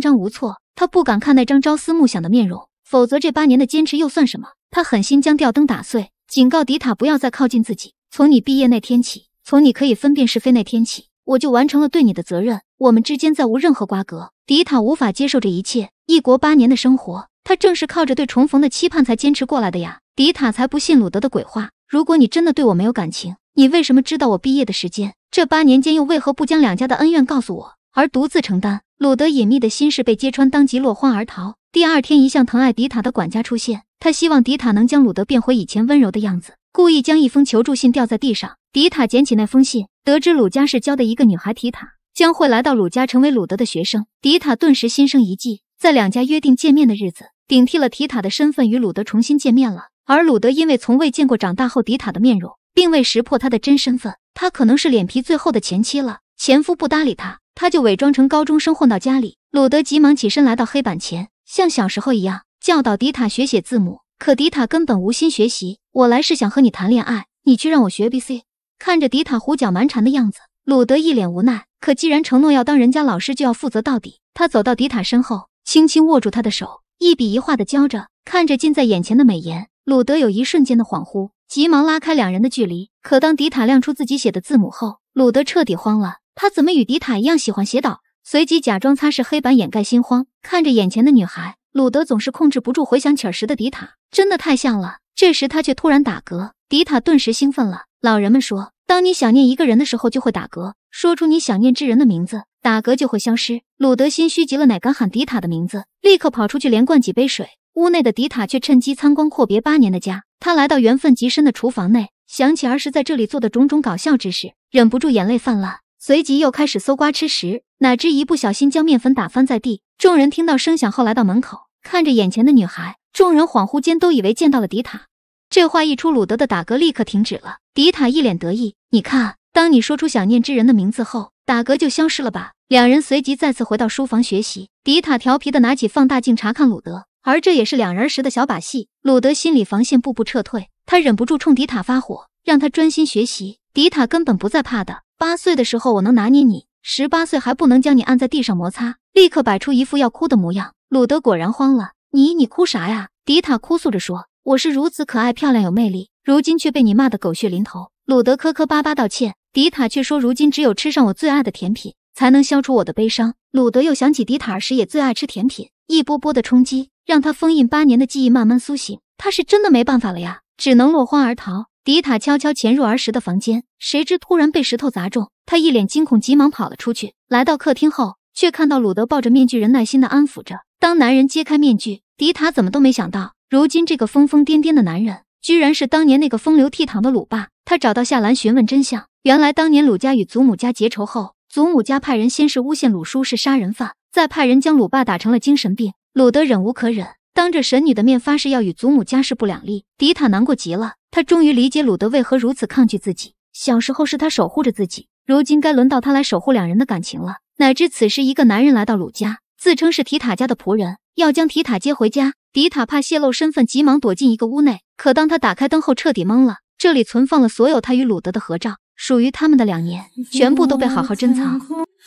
张无措，他不敢看那张朝思暮想的面容，否则这八年的坚持又算什么？他狠心将吊灯打碎。警告迪塔不要再靠近自己。从你毕业那天起，从你可以分辨是非那天起，我就完成了对你的责任。我们之间再无任何瓜葛。迪塔无法接受这一切。异国八年的生活，他正是靠着对重逢的期盼才坚持过来的呀。迪塔才不信鲁德的鬼话。如果你真的对我没有感情，你为什么知道我毕业的时间？这八年间又为何不将两家的恩怨告诉我，而独自承担？鲁德隐秘的心事被揭穿，当即落荒而逃。第二天，一向疼爱迪塔的管家出现，他希望迪塔能将鲁德变回以前温柔的样子，故意将一封求助信掉在地上。迪塔捡起那封信，得知鲁家是教的一个女孩提塔将会来到鲁家成为鲁德的学生。迪塔顿时心生一计，在两家约定见面的日子，顶替了提塔的身份与鲁德重新见面了。而鲁德因为从未见过长大后迪塔的面容，并未识破他的真身份，他可能是脸皮最厚的前妻了。前夫不搭理他，他就伪装成高中生混到家里。鲁德急忙起身来到黑板前。像小时候一样教导迪塔学写字母，可迪塔根本无心学习。我来是想和你谈恋爱，你却让我学 B C。看着迪塔胡搅蛮缠的样子，鲁德一脸无奈。可既然承诺要当人家老师，就要负责到底。他走到迪塔身后，轻轻握住她的手，一笔一画的教着。看着近在眼前的美颜，鲁德有一瞬间的恍惚，急忙拉开两人的距离。可当迪塔亮出自己写的字母后，鲁德彻底慌了。他怎么与迪塔一样喜欢写倒？随即假装擦拭黑板，掩盖心慌。看着眼前的女孩鲁德，总是控制不住回想起儿时的迪塔，真的太像了。这时他却突然打嗝，迪塔顿时兴奋了。老人们说，当你想念一个人的时候就会打嗝，说出你想念之人的名字，打嗝就会消失。鲁德心虚极了，哪敢喊迪塔的名字？立刻跑出去连灌几杯水。屋内的迪塔却趁机参观阔别八年的家。他来到缘分极深的厨房内，想起儿时在这里做的种种搞笑之事，忍不住眼泪泛滥。随即又开始搜刮吃食。哪知一不小心将面粉打翻在地，众人听到声响后来到门口，看着眼前的女孩，众人恍惚间都以为见到了迪塔。这话一出，鲁德的打嗝立刻停止了。迪塔一脸得意：“你看，当你说出想念之人的名字后，打嗝就消失了吧？”两人随即再次回到书房学习。迪塔调皮的拿起放大镜查看鲁德，而这也是两人时的小把戏。鲁德心理防线步步撤退，他忍不住冲迪塔发火，让他专心学习。迪塔根本不再怕的，八岁的时候我能拿捏你。十八岁还不能将你按在地上摩擦，立刻摆出一副要哭的模样。鲁德果然慌了，你你哭啥呀？迪塔哭诉着说：“我是如此可爱、漂亮、有魅力，如今却被你骂得狗血淋头。”鲁德磕磕巴巴道歉，迪塔却说：“如今只有吃上我最爱的甜品，才能消除我的悲伤。”鲁德又想起迪塔时也最爱吃甜品，一波波的冲击让他封印八年的记忆慢慢苏醒。他是真的没办法了呀，只能落荒而逃。迪塔悄悄潜入儿时的房间，谁知突然被石头砸中。他一脸惊恐，急忙跑了出去。来到客厅后，却看到鲁德抱着面具人，耐心的安抚着。当男人揭开面具，迪塔怎么都没想到，如今这个疯疯癫癫的男人，居然是当年那个风流倜傥的鲁爸。他找到夏兰询问真相，原来当年鲁家与祖母家结仇后，祖母家派人先是诬陷鲁叔是杀人犯，再派人将鲁爸打成了精神病。鲁德忍无可忍，当着神女的面发誓要与祖母家势不两立。迪塔难过极了，他终于理解鲁德为何如此抗拒自己。小时候是他守护着自己。如今该轮到他来守护两人的感情了。哪知此时一个男人来到鲁家，自称是提塔家的仆人，要将提塔接回家。迪塔怕泄露身份，急忙躲进一个屋内。可当他打开灯后，彻底懵了。这里存放了所有他与鲁德的合照，属于他们的两年，全部都被好好珍藏，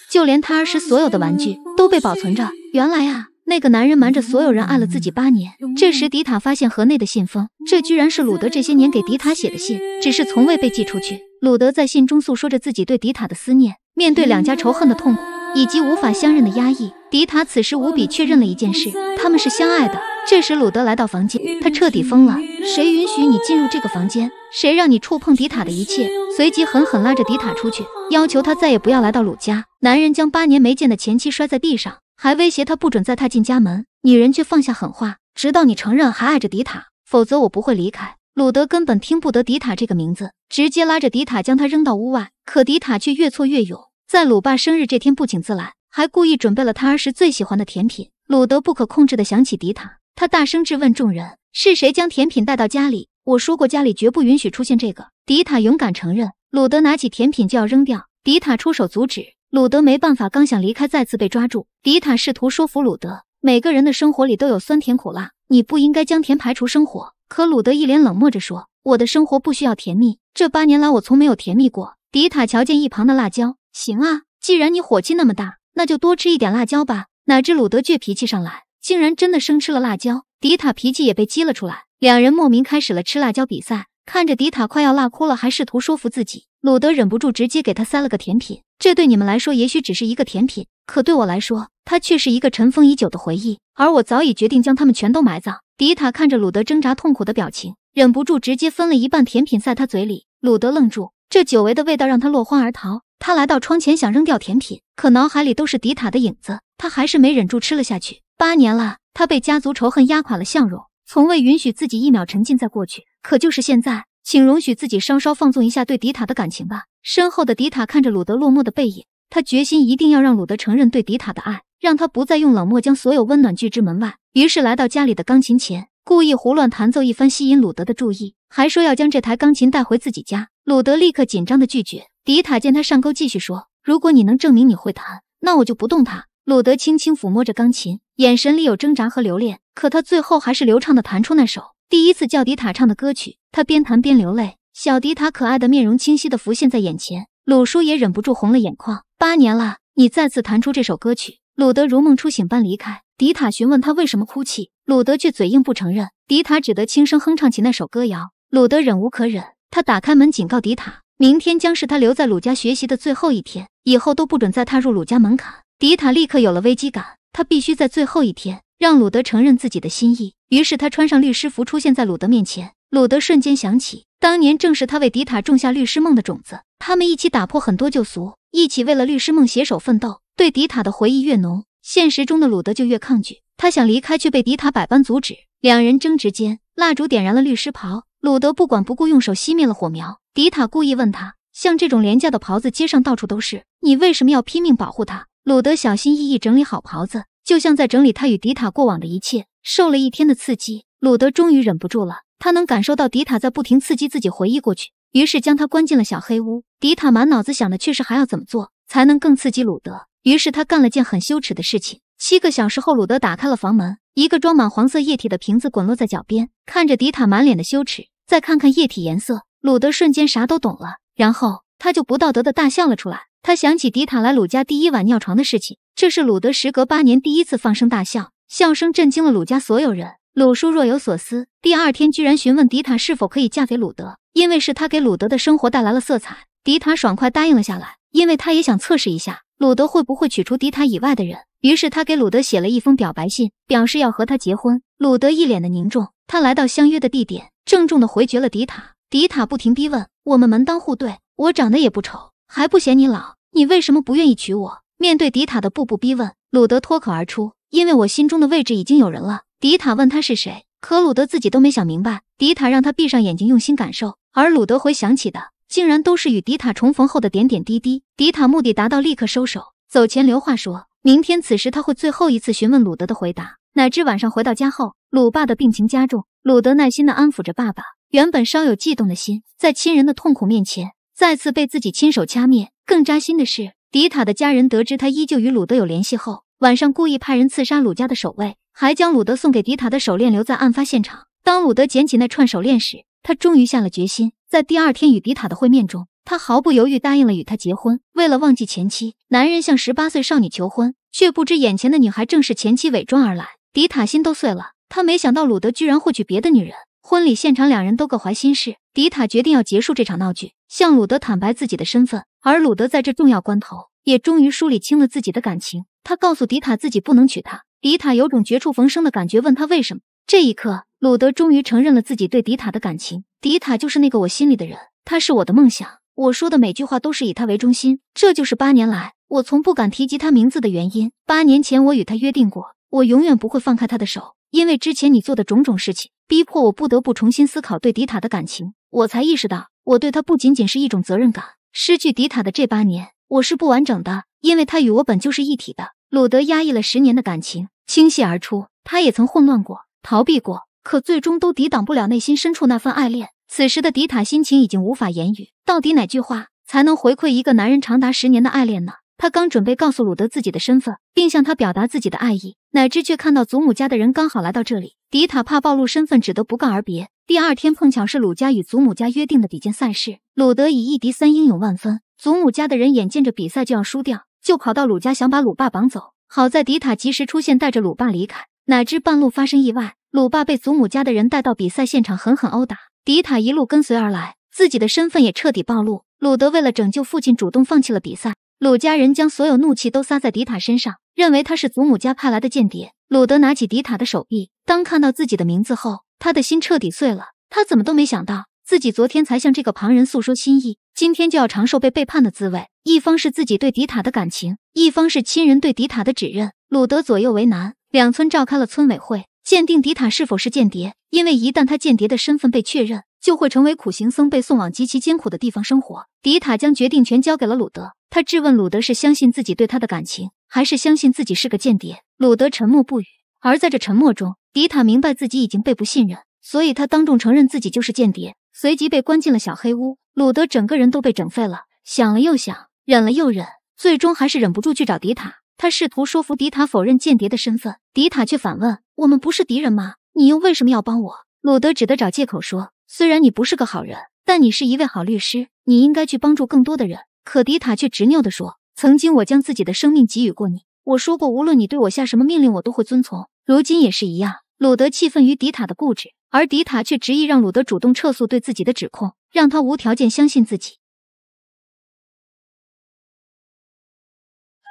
就连他儿时所有的玩具都被保存着。原来啊。那个男人瞒着所有人爱了自己八年。这时，迪塔发现盒内的信封，这居然是鲁德这些年给迪塔写的信，只是从未被寄出去。鲁德在信中诉说着自己对迪塔的思念，面对两家仇恨的痛苦以及无法相认的压抑，迪塔此时无比确认了一件事：他们是相爱的。这时，鲁德来到房间，他彻底疯了。谁允许你进入这个房间？谁让你触碰迪塔的一切？随即狠狠拉着迪塔出去，要求他再也不要来到鲁家。男人将八年没见的前妻摔在地上。还威胁他不准再踏进家门，女人却放下狠话：“直到你承认还爱着迪塔，否则我不会离开。”鲁德根本听不得迪塔这个名字，直接拉着迪塔将他扔到屋外。可迪塔却越挫越勇，在鲁爸生日这天不请自来，还故意准备了他儿时最喜欢的甜品。鲁德不可控制的想起迪塔，他大声质问众人：“是谁将甜品带到家里？我说过家里绝不允许出现这个。”迪塔勇敢承认，鲁德拿起甜品就要扔掉，迪塔出手阻止。鲁德没办法，刚想离开，再次被抓住。迪塔试图说服鲁德，每个人的生活里都有酸甜苦辣，你不应该将甜排除生活。可鲁德一脸冷漠着说：“我的生活不需要甜蜜，这八年来我从没有甜蜜过。”迪塔瞧见一旁的辣椒，行啊，既然你火气那么大，那就多吃一点辣椒吧。哪知鲁德倔脾气上来，竟然真的生吃了辣椒。迪塔脾气也被激了出来，两人莫名开始了吃辣椒比赛。看着迪塔快要辣哭了，还试图说服自己，鲁德忍不住直接给他塞了个甜品。这对你们来说也许只是一个甜品，可对我来说，它却是一个尘封已久的回忆。而我早已决定将它们全都埋葬。迪塔看着鲁德挣扎痛苦的表情，忍不住直接分了一半甜品在他嘴里。鲁德愣住，这久违的味道让他落荒而逃。他来到窗前想扔掉甜品，可脑海里都是迪塔的影子，他还是没忍住吃了下去。八年了，他被家族仇恨压垮了笑容，从未允许自己一秒沉浸在过去。可就是现在。请容许自己稍稍放纵一下对迪塔的感情吧。身后的迪塔看着鲁德落寞的背影，他决心一定要让鲁德承认对迪塔的爱，让他不再用冷漠将所有温暖拒之门外。于是来到家里的钢琴前，故意胡乱弹奏一番，吸引鲁德的注意，还说要将这台钢琴带回自己家。鲁德立刻紧张的拒绝。迪塔见他上钩，继续说：“如果你能证明你会弹，那我就不动它。”鲁德轻轻抚摸着钢琴，眼神里有挣扎和留恋，可他最后还是流畅的弹出那首。第一次叫迪塔唱的歌曲，他边弹边流泪，小迪塔可爱的面容清晰地浮现在眼前，鲁叔也忍不住红了眼眶。八年了，你再次弹出这首歌曲，鲁德如梦初醒般离开。迪塔询问他为什么哭泣，鲁德却嘴硬不承认。迪塔只得轻声哼唱起那首歌谣。鲁德忍无可忍，他打开门警告迪塔：明天将是他留在鲁家学习的最后一天，以后都不准再踏入鲁家门槛。迪塔立刻有了危机感，他必须在最后一天。让鲁德承认自己的心意，于是他穿上律师服出现在鲁德面前。鲁德瞬间想起，当年正是他为迪塔种下律师梦的种子，他们一起打破很多旧俗，一起为了律师梦携手奋斗。对迪塔的回忆越浓，现实中的鲁德就越抗拒。他想离开，却被迪塔百般阻止。两人争执间，蜡烛点燃了律师袍，鲁德不管不顾，用手熄灭了火苗。迪塔故意问他：“像这种廉价的袍子，街上到处都是，你为什么要拼命保护它？”鲁德小心翼翼整理好袍子。就像在整理他与迪塔过往的一切，受了一天的刺激，鲁德终于忍不住了。他能感受到迪塔在不停刺激自己回忆过去，于是将他关进了小黑屋。迪塔满脑子想的却是还要怎么做才能更刺激鲁德，于是他干了件很羞耻的事情。七个小时后，鲁德打开了房门，一个装满黄色液体的瓶子滚落在脚边。看着迪塔满脸的羞耻，再看看液体颜色，鲁德瞬间啥都懂了，然后他就不道德的大笑了出来。他想起迪塔来鲁家第一晚尿床的事情，这是鲁德时隔八年第一次放声大笑，笑声震惊了鲁家所有人。鲁叔若有所思，第二天居然询问迪塔是否可以嫁给鲁德，因为是他给鲁德的生活带来了色彩。迪塔爽快答应了下来，因为他也想测试一下鲁德会不会娶除迪塔以外的人。于是他给鲁德写了一封表白信，表示要和他结婚。鲁德一脸的凝重，他来到相约的地点，郑重的回绝了迪塔。迪塔不停逼问：“我们门当户对，我长得也不丑。”还不嫌你老？你为什么不愿意娶我？面对迪塔的步步逼问，鲁德脱口而出：“因为我心中的位置已经有人了。”迪塔问他是谁，可鲁德自己都没想明白。迪塔让他闭上眼睛，用心感受，而鲁德回想起的竟然都是与迪塔重逢后的点点滴滴。迪塔目的达到，立刻收手，走前留话说：“明天此时他会最后一次询问鲁德的回答，乃至晚上回到家后，鲁爸的病情加重，鲁德耐心地安抚着爸爸，原本稍有悸动的心，在亲人的痛苦面前。”再次被自己亲手掐灭。更扎心的是，迪塔的家人得知他依旧与鲁德有联系后，晚上故意派人刺杀鲁家的守卫，还将鲁德送给迪塔的手链留在案发现场。当鲁德捡起那串手链时，他终于下了决心。在第二天与迪塔的会面中，他毫不犹豫答应了与她结婚。为了忘记前妻，男人向十八岁少女求婚，却不知眼前的女孩正是前妻伪装而来。迪塔心都碎了，他没想到鲁德居然会娶别的女人。婚礼现场，两人都各怀心事。迪塔决定要结束这场闹剧，向鲁德坦白自己的身份。而鲁德在这重要关头，也终于梳理清了自己的感情。他告诉迪塔自己不能娶她。迪塔有种绝处逢生的感觉，问他为什么。这一刻，鲁德终于承认了自己对迪塔的感情。迪塔就是那个我心里的人，他是我的梦想。我说的每句话都是以他为中心。这就是八年来我从不敢提及他名字的原因。八年前我与他约定过，我永远不会放开他的手。因为之前你做的种种事情，逼迫我不得不重新思考对迪塔的感情，我才意识到，我对他不仅仅是一种责任感。失去迪塔的这八年，我是不完整的，因为他与我本就是一体的。鲁德压抑了十年的感情倾泻而出，他也曾混乱过，逃避过，可最终都抵挡不了内心深处那份爱恋。此时的迪塔心情已经无法言语，到底哪句话才能回馈一个男人长达十年的爱恋呢？他刚准备告诉鲁德自己的身份，并向他表达自己的爱意，哪知却看到祖母家的人刚好来到这里。迪塔怕暴露身份，只得不告而别。第二天碰巧是鲁家与祖母家约定的比剑赛事，鲁德以一敌三，英勇万分。祖母家的人眼见着比赛就要输掉，就跑到鲁家想把鲁爸绑走。好在迪塔及时出现，带着鲁爸离开，哪知半路发生意外，鲁爸被祖母家的人带到比赛现场狠狠殴打。迪塔一路跟随而来，自己的身份也彻底暴露。鲁德为了拯救父亲，主动放弃了比赛。鲁家人将所有怒气都撒在迪塔身上，认为他是祖母家派来的间谍。鲁德拿起迪塔的手臂，当看到自己的名字后，他的心彻底碎了。他怎么都没想到，自己昨天才向这个旁人诉说心意，今天就要尝受被背叛的滋味。一方是自己对迪塔的感情，一方是亲人对迪塔的指认。鲁德左右为难。两村召开了村委会，鉴定迪塔是否是间谍。因为一旦他间谍的身份被确认，就会成为苦行僧，被送往极其艰苦的地方生活。迪塔将决定权交给了鲁德。他质问鲁德是相信自己对他的感情，还是相信自己是个间谍？鲁德沉默不语，而在这沉默中，迪塔明白自己已经被不信任，所以他当众承认自己就是间谍，随即被关进了小黑屋。鲁德整个人都被整废了，想了又想，忍了又忍，最终还是忍不住去找迪塔。他试图说服迪塔否认间谍的身份，迪塔却反问：“我们不是敌人吗？你又为什么要帮我？”鲁德只得找借口说：“虽然你不是个好人，但你是一位好律师，你应该去帮助更多的人。”可迪塔却执拗地说：“曾经我将自己的生命给予过你，我说过无论你对我下什么命令，我都会遵从，如今也是一样。”鲁德气愤于迪塔的固执，而迪塔却执意让鲁德主动撤诉对自己的指控，让他无条件相信自己。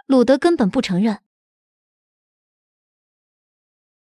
鲁德根本不承认。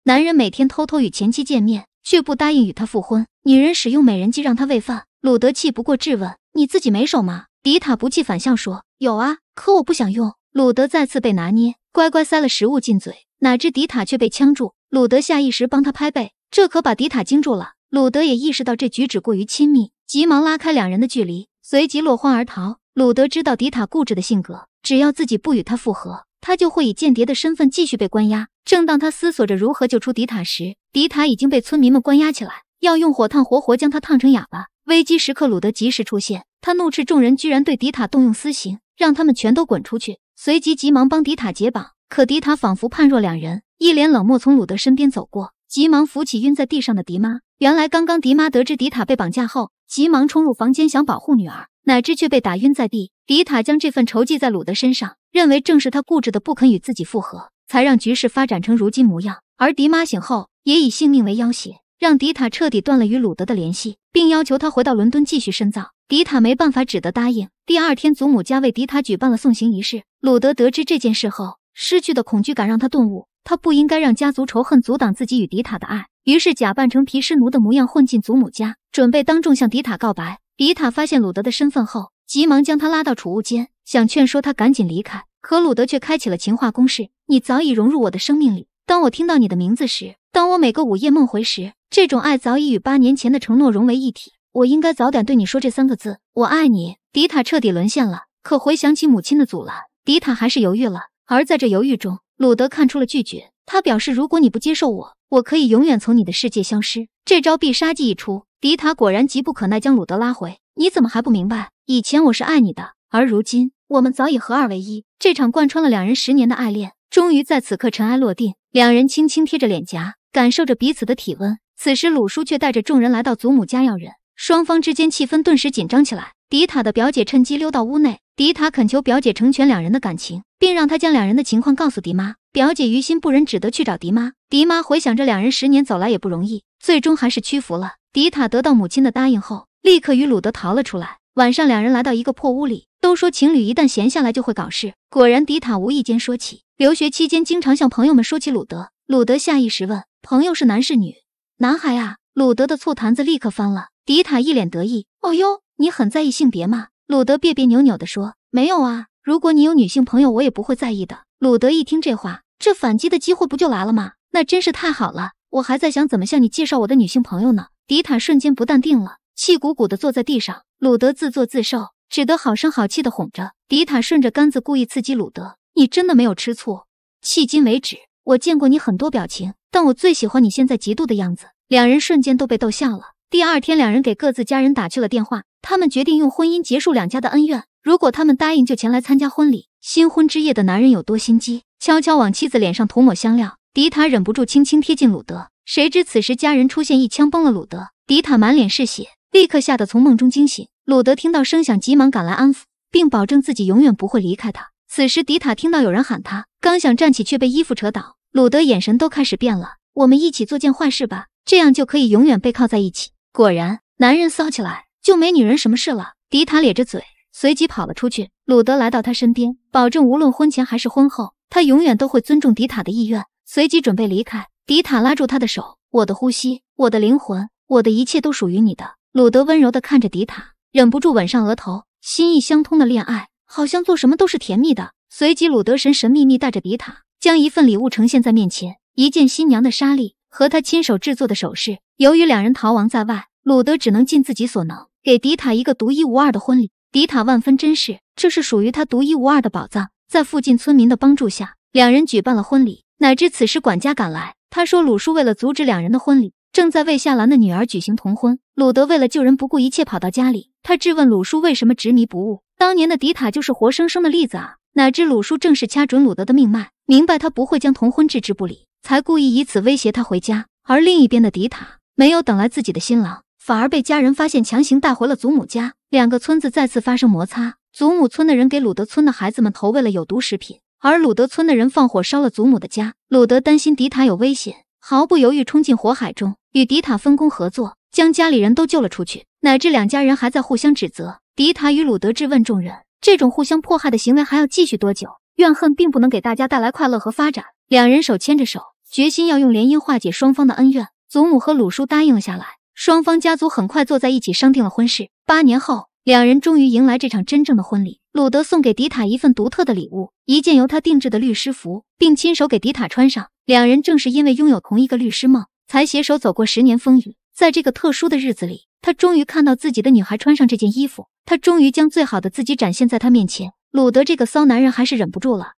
男人每天偷偷与前妻见面，却不答应与他复婚。女人使用美人计让他喂饭，鲁德气不过质问：“你自己没手吗？”迪塔不计反笑说：“有啊，可我不想用。”鲁德再次被拿捏，乖乖塞了食物进嘴，哪知迪塔却被呛住。鲁德下意识帮他拍背，这可把迪塔惊住了。鲁德也意识到这举止过于亲密，急忙拉开两人的距离，随即落荒而逃。鲁德知道迪塔固执的性格，只要自己不与他复合，他就会以间谍的身份继续被关押。正当他思索着如何救出迪塔时，迪塔已经被村民们关押起来，要用火烫活活将他烫成哑巴。危机时刻，鲁德及时出现。他怒斥众人居然对迪塔动用私刑，让他们全都滚出去。随即急忙帮迪塔解绑，可迪塔仿佛判若两人，一脸冷漠从鲁德身边走过，急忙扶起晕在地上的迪妈。原来刚刚迪妈得知迪塔被绑架后，急忙冲入房间想保护女儿，哪知却被打晕在地。迪塔将这份仇记在鲁德身上，认为正是他固执的不肯与自己复合，才让局势发展成如今模样。而迪妈醒后也以性命为要挟。让迪塔彻底断了与鲁德的联系，并要求他回到伦敦继续深造。迪塔没办法，只得答应。第二天，祖母家为迪塔举办了送行仪式。鲁德得知这件事后，失去的恐惧感让他顿悟，他不应该让家族仇恨阻挡自己与迪塔的爱。于是，假扮成皮湿奴的模样混进祖母家，准备当众向迪塔告白。迪塔发现鲁德的身份后，急忙将他拉到储物间，想劝说他赶紧离开。可鲁德却开启了情话攻势：“你早已融入我的生命里，当我听到你的名字时。”当我每个午夜梦回时，这种爱早已与八年前的承诺融为一体。我应该早点对你说这三个字，我爱你。迪塔彻底沦陷了，可回想起母亲的阻拦，迪塔还是犹豫了。而在这犹豫中，鲁德看出了拒绝。他表示，如果你不接受我，我可以永远从你的世界消失。这招必杀技一出，迪塔果然急不可耐，将鲁德拉回。你怎么还不明白？以前我是爱你的，而如今我们早已合二为一。这场贯穿了两人十年的爱恋，终于在此刻尘埃落定。两人轻轻贴着脸颊。感受着彼此的体温，此时鲁叔却带着众人来到祖母家要人，双方之间气氛顿时紧张起来。迪塔的表姐趁机溜到屋内，迪塔恳求表姐成全两人的感情，并让她将两人的情况告诉迪妈。表姐于心不忍，只得去找迪妈。迪妈回想着两人十年走来也不容易，最终还是屈服了。迪塔得到母亲的答应后，立刻与鲁德逃了出来。晚上，两人来到一个破屋里，都说情侣一旦闲下来就会搞事。果然，迪塔无意间说起留学期间经常向朋友们说起鲁德，鲁德下意识问。朋友是男是女？男孩啊！鲁德的醋坛子立刻翻了。迪塔一脸得意：“哦哟，你很在意性别吗？”鲁德别别扭扭的说：“没有啊，如果你有女性朋友，我也不会在意的。”鲁德一听这话，这反击的机会不就来了吗？那真是太好了！我还在想怎么向你介绍我的女性朋友呢。迪塔瞬间不淡定了，气鼓鼓的坐在地上。鲁德自作自受，只得好声好气的哄着。迪塔顺着杆子故意刺激鲁德：“你真的没有吃醋？迄今为止。”我见过你很多表情，但我最喜欢你现在嫉妒的样子。两人瞬间都被逗笑了。第二天，两人给各自家人打去了电话，他们决定用婚姻结束两家的恩怨。如果他们答应，就前来参加婚礼。新婚之夜的男人有多心机，悄悄往妻子脸上涂抹香料。迪塔忍不住轻轻贴近鲁德，谁知此时家人出现，一枪崩了鲁德。迪塔满脸是血，立刻吓得从梦中惊醒。鲁德听到声响，急忙赶来安抚，并保证自己永远不会离开他。此时迪塔听到有人喊他，刚想站起，却被衣服扯倒。鲁德眼神都开始变了。我们一起做件坏事吧，这样就可以永远背靠在一起。果然，男人骚起来就没女人什么事了。迪塔咧着嘴，随即跑了出去。鲁德来到他身边，保证无论婚前还是婚后，他永远都会尊重迪塔的意愿。随即准备离开，迪塔拉住他的手。我的呼吸，我的灵魂，我的一切都属于你的。鲁德温柔地看着迪塔，忍不住吻上额头。心意相通的恋爱，好像做什么都是甜蜜的。随即，鲁德神神秘秘带着迪塔。将一份礼物呈现在面前，一件新娘的纱丽和她亲手制作的首饰。由于两人逃亡在外，鲁德只能尽自己所能给迪塔一个独一无二的婚礼。迪塔万分珍视，这是属于她独一无二的宝藏。在附近村民的帮助下，两人举办了婚礼。哪知此时管家赶来，他说鲁叔为了阻止两人的婚礼，正在为夏兰的女儿举行同婚。鲁德为了救人不顾一切跑到家里，他质问鲁叔为什么执迷不悟？当年的迪塔就是活生生的例子啊！乃至鲁叔正是掐准鲁德的命脉，明白他不会将童婚置之不理，才故意以此威胁他回家。而另一边的迪塔，没有等来自己的新郎，反而被家人发现，强行带回了祖母家。两个村子再次发生摩擦，祖母村的人给鲁德村的孩子们投喂了有毒食品，而鲁德村的人放火烧了祖母的家。鲁德担心迪塔有危险，毫不犹豫冲进火海中，与迪塔分工合作，将家里人都救了出去。乃至两家人还在互相指责，迪塔与鲁德质问众人。这种互相迫害的行为还要继续多久？怨恨并不能给大家带来快乐和发展。两人手牵着手，决心要用联姻化解双方的恩怨。祖母和鲁叔答应了下来，双方家族很快坐在一起商定了婚事。八年后，两人终于迎来这场真正的婚礼。鲁德送给迪塔一份独特的礼物，一件由他定制的律师服，并亲手给迪塔穿上。两人正是因为拥有同一个律师梦，才携手走过十年风雨。在这个特殊的日子里，他终于看到自己的女孩穿上这件衣服，他终于将最好的自己展现在她面前。鲁德这个骚男人还是忍不住了，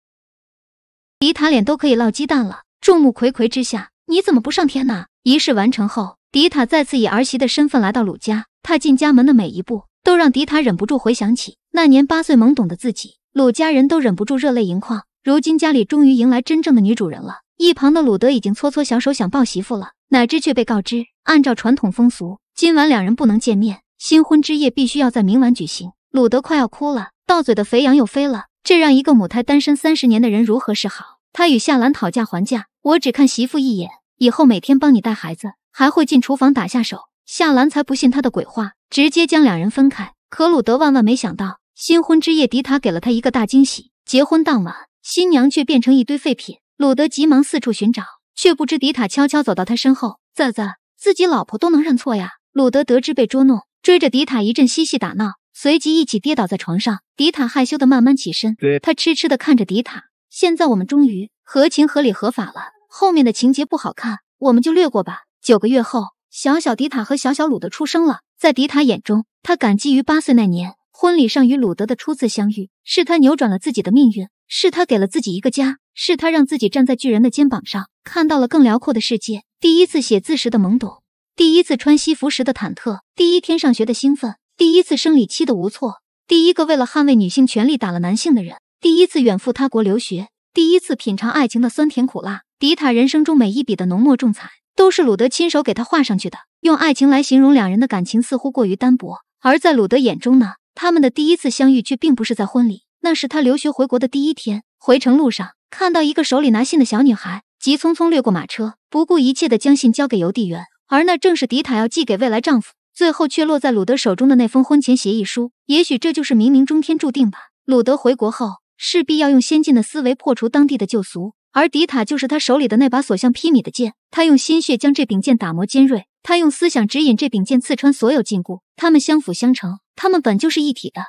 迪塔脸都可以烙鸡蛋了。众目睽睽之下，你怎么不上天呢？仪式完成后，迪塔再次以儿媳的身份来到鲁家，踏进家门的每一步都让迪塔忍不住回想起那年八岁懵懂的自己。鲁家人都忍不住热泪盈眶，如今家里终于迎来真正的女主人了。一旁的鲁德已经搓搓小手，想抱媳妇了。乃至却被告知，按照传统风俗，今晚两人不能见面，新婚之夜必须要在明晚举行。鲁德快要哭了，到嘴的肥羊又飞了，这让一个母胎单身三十年的人如何是好？他与夏兰讨价还价：“我只看媳妇一眼，以后每天帮你带孩子，还会进厨房打下手。”夏兰才不信他的鬼话，直接将两人分开。可鲁德万万没想到，新婚之夜迪塔给了他一个大惊喜。结婚当晚，新娘却变成一堆废品，鲁德急忙四处寻找。却不知迪塔悄悄走到他身后，啧啧，自己老婆都能认错呀！鲁德得知被捉弄，追着迪塔一阵嬉戏打闹，随即一起跌倒在床上。迪塔害羞的慢慢起身，他痴痴的看着迪塔。现在我们终于合情合理合法了，后面的情节不好看，我们就略过吧。九个月后，小小迪塔和小小鲁德出生了。在迪塔眼中，他感激于八岁那年婚礼上与鲁德的初次相遇，是他扭转了自己的命运，是他给了自己一个家。是他让自己站在巨人的肩膀上，看到了更辽阔的世界。第一次写字时的懵懂，第一次穿西服时的忐忑，第一天上学的兴奋，第一次生理期的无措，第一个为了捍卫女性权利打了男性的人，第一次远赴他国留学，第一次品尝爱情的酸甜苦辣。迪塔人生中每一笔的浓墨重彩，都是鲁德亲手给他画上去的。用爱情来形容两人的感情，似乎过于单薄。而在鲁德眼中呢，他们的第一次相遇却并不是在婚礼。那是他留学回国的第一天，回程路上看到一个手里拿信的小女孩，急匆匆掠过马车，不顾一切的将信交给邮递员，而那正是迪塔要寄给未来丈夫，最后却落在鲁德手中的那封婚前协议书。也许这就是冥冥中天注定吧。鲁德回国后势必要用先进的思维破除当地的旧俗，而迪塔就是他手里的那把所向披靡的剑。他用心血将这柄剑打磨尖锐，他用思想指引这柄剑刺穿所有禁锢。他们相辅相成，他们本就是一体的。